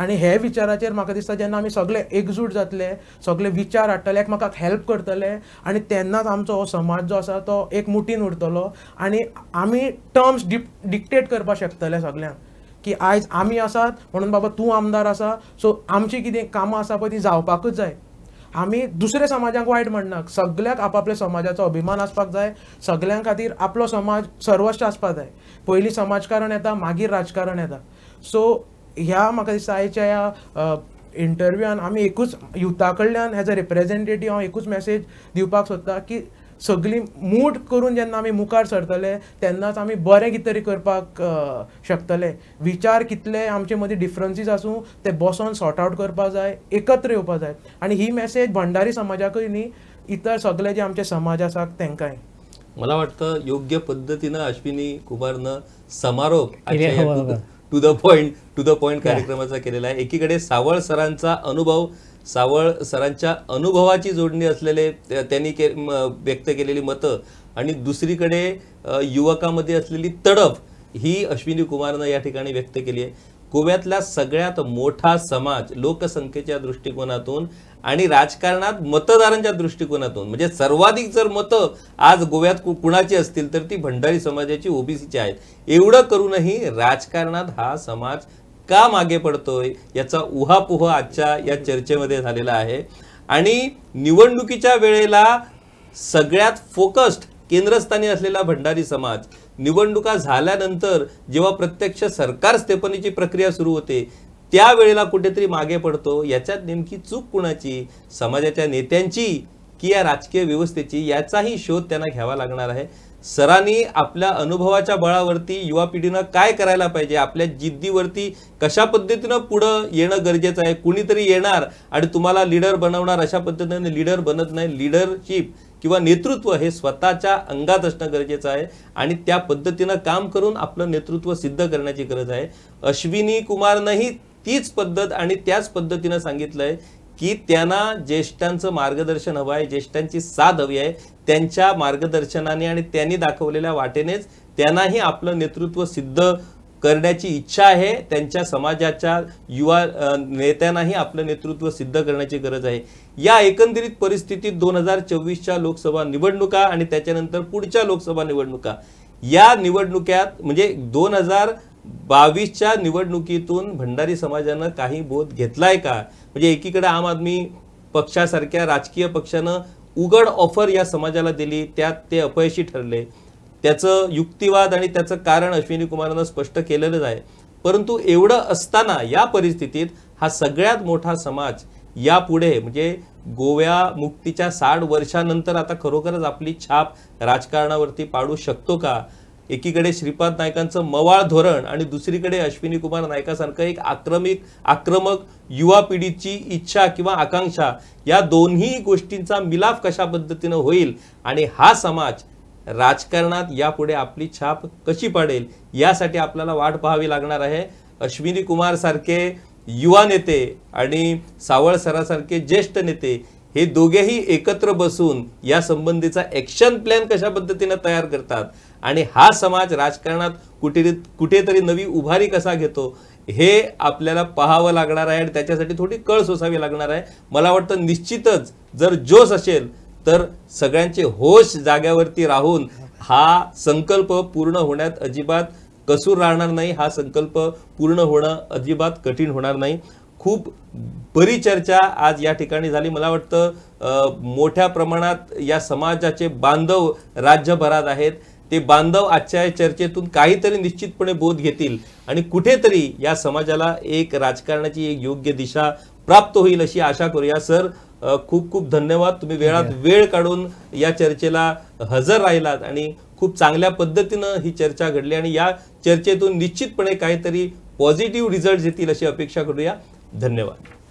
आनी हे विचाराचेर म्हाका दिसता जेन्ना आमी सगळे एकजूट जातले सगळे विचार हाडटले एकमेकाक हेल्प करतले आनी तेन्नाच आमचो हो समाज जो आसा तो एक मुठीन उरतलो आनी आमी टर्म्स डिक्टेट करपाक शकतले सगल्यांक की आयज आमी आसात म्हणून बाबा तूं आमदार आसा सो आमची कितें कामां आसा पळय ती जावपाकूच जाय आमी दुसऱ्या समाजाक वायट म्हणनाक सगळ्याक आपापल्या समाजाचो अभिमान आसपाक जाय सगल्यां खातीर आपलो समाज सर्वश्ट आसपाक जाय पयलीं समाजकारण येता मागीर राजकारण येता सो ह्या म्हाका दिसता आयच्या ह्या इंटरव्यूआन आमी एकूच युथा कडल्यान एज अ रिप्रेजेंटेटीव हांव एकूच मॅसेज दिवपाक सोदता की सगळी मूड करून जेन्ना आमी मुखार सरतले तेन्नाच आमी बरें कितें तरी करपाक शकतले विचार कितले आमचे मदीं डिफरन्सीस आसूं ते बसोन सॉर्ट आवट करपाक जाय एकत्र येवपाक जाय आनी ही मॅसेज भंडारी समाजाकूय न्ही इतर सगळे जे आमचे समाज आसात तेंकांय मला वाटतं योग्य पद्धतीनं अश्विनी कुमारनं समारोप to the point to the point कार्यक्रमाचा केलेला आहे एकीकडे सावळ सरांचा अनुभव सावळ सरांच्या अनुभवाची जोडणी असलेले त्यांनी के व्यक्त केलेली मतं आणि दुसरीकडे युवकामध्ये असलेली तडफ ही अश्विनी कुमारनं या ठिकाणी व्यक्त केली आहे गोव्यातला सगळ्यात मोठा समाज लोकसंख्येच्या दृष्टिकोनातून आणि राजकारणात मतदारांच्या दृष्टिकोनातून म्हणजे सर्वाधिक जर मतं आज गोव्यात कु कुणाची असतील तर ती भंडारी समाजाची ओबीसीची आहेत एवढं करूनही राजकारणात हा समाज का मागे पडतोय याचा उहापोह आजच्या या चर्चेमध्ये झालेला आहे आणि निवडणुकीच्या वेळेला सगळ्यात फोकस्ड केंद्रस्थानी असलेला भंडारी समाज निवडणुका झाल्यानंतर जेव्हा प्रत्यक्ष सरकार स्थापनेची प्रक्रिया सुरू होते त्यावेळेला कुठेतरी मागे पडतो याच्यात नेमकी चूक कुणाची समाजाच्या नेत्यांची की या राजकीय व्यवस्थेची याचाही शोध त्यांना घ्यावा लागणार आहे सरांनी आपल्या अनुभवाच्या बळावरती युवा पिढीनं काय करायला पाहिजे आपल्या जिद्दीवरती कशा पद्धतीनं पुढं येणं गरजेचं आहे कुणीतरी येणार आणि तुम्हाला लीडर बनवणार अशा पद्धतीने लीडर बनत नाही लिडरशिप किंवा नेतृत्व हे स्वतःच्या अंगात असणं गरजेचं आहे आणि त्या पद्धतीनं काम करून आपलं नेतृत्व सिद्ध करण्याची गरज आहे अश्विनी कुमारनंही तीच पद्धत आणि त्याच पद्धतीनं सांगितलं आहे की त्यांना ज्येष्ठांचं मार्गदर्शन हवं आहे ज्येष्ठांची साथ हवी आहे त्यांच्या मार्गदर्शनाने आणि त्यांनी दाखवलेल्या वाटेनेच त्यांनाही आपलं नेतृत्व सिद्ध करण्याची इच्छा आहे त्यांच्या समाजाच्या युवा नेत्यांनाही आपलं नेतृत्व सिद्ध करण्याची गरज आहे या एकंदरीत परिस्थितीत दोन हजार चोवीसच्या लोकसभा निवडणुका आणि त्याच्यानंतर पुढच्या लोकसभा निवडणुका या निवडणुक्यात म्हणजे दोन हजार बावीसच्या निवडणुकीतून भंडारी समाजानं काही बोध घेतलाय का म्हणजे एकीकडे आम आदमी पक्षासारख्या राजकीय पक्षानं उघड ऑफर या समाजाला दिली त्यात ते अपयशी ठरले त्याचं युक्तिवाद आणि त्याचं कारण अश्विनी कुमारानं स्पष्ट केलेलंच आहे परंतु एवढं असताना या परिस्थितीत हा सगळ्यात मोठा समाज यापुढे म्हणजे गोव्या मुक्तीच्या साठ वर्षानंतर आता खरोखरच आपली छाप राजकारणावरती पाडू शकतो का एकीकडे श्रीपाद नायकांचं मवाळ धोरण आणि दुसरीकडे अश्विनी कुमार नायकासारखं एक आक्रमिक आक्रमक युवा पिढीची इच्छा किंवा आकांक्षा या दोन्ही गोष्टींचा मिलाफ कशा पद्धतीनं होईल आणि हा समाज राजकारणात यापुढे आपली छाप कशी पाडेल यासाठी आपल्याला वाट पाहावी लागणार आहे अश्विनी कुमार सारखे युवा नेते आणि सावळसरासारखे ज्येष्ठ नेते हे दोघेही एकत्र बसून या संबंधीचा ॲक्शन प्लॅन कशा पद्धतीनं तयार करतात आणि हा समाज राजकारणात कुठे कुठेतरी नवी उभारी कसा घेतो हे आपल्याला पाहावं लागणार आहे आणि त्याच्यासाठी थोडी कळ सोसावी लागणार आहे मला वाटतं निश्चितच जर जोश असेल तर सगळ्यांचे होश जाग्यावरती राहून हा संकल्प पूर्ण होण्यात अजिबात कसूर राहणार नाही हा संकल्प पूर्ण होणं अजिबात कठीण होणार नाही खूप बरी चर्चा आज या ठिकाणी झाली मला वाटतं मोठ्या प्रमाणात या समाजाचे बांधव राज्यभरात आहेत ते बांधव आजच्या चर्चेतून काहीतरी निश्चितपणे बोध घेतील आणि कुठेतरी या समाजाला एक राजकारणाची एक योग्य दिशा प्राप्त होईल अशी आशा करूया सर खूप खूप धन्यवाद तुम्ही वेळात वेळ काढून या चर्चेला हजर राहिलात आणि खूप चांगल्या पद्धतीनं ही चर्चा घडली आणि या चर्चेतून निश्चितपणे काहीतरी पॉझिटिव्ह रिझल्ट येतील अशी अपेक्षा करूया धन्यवाद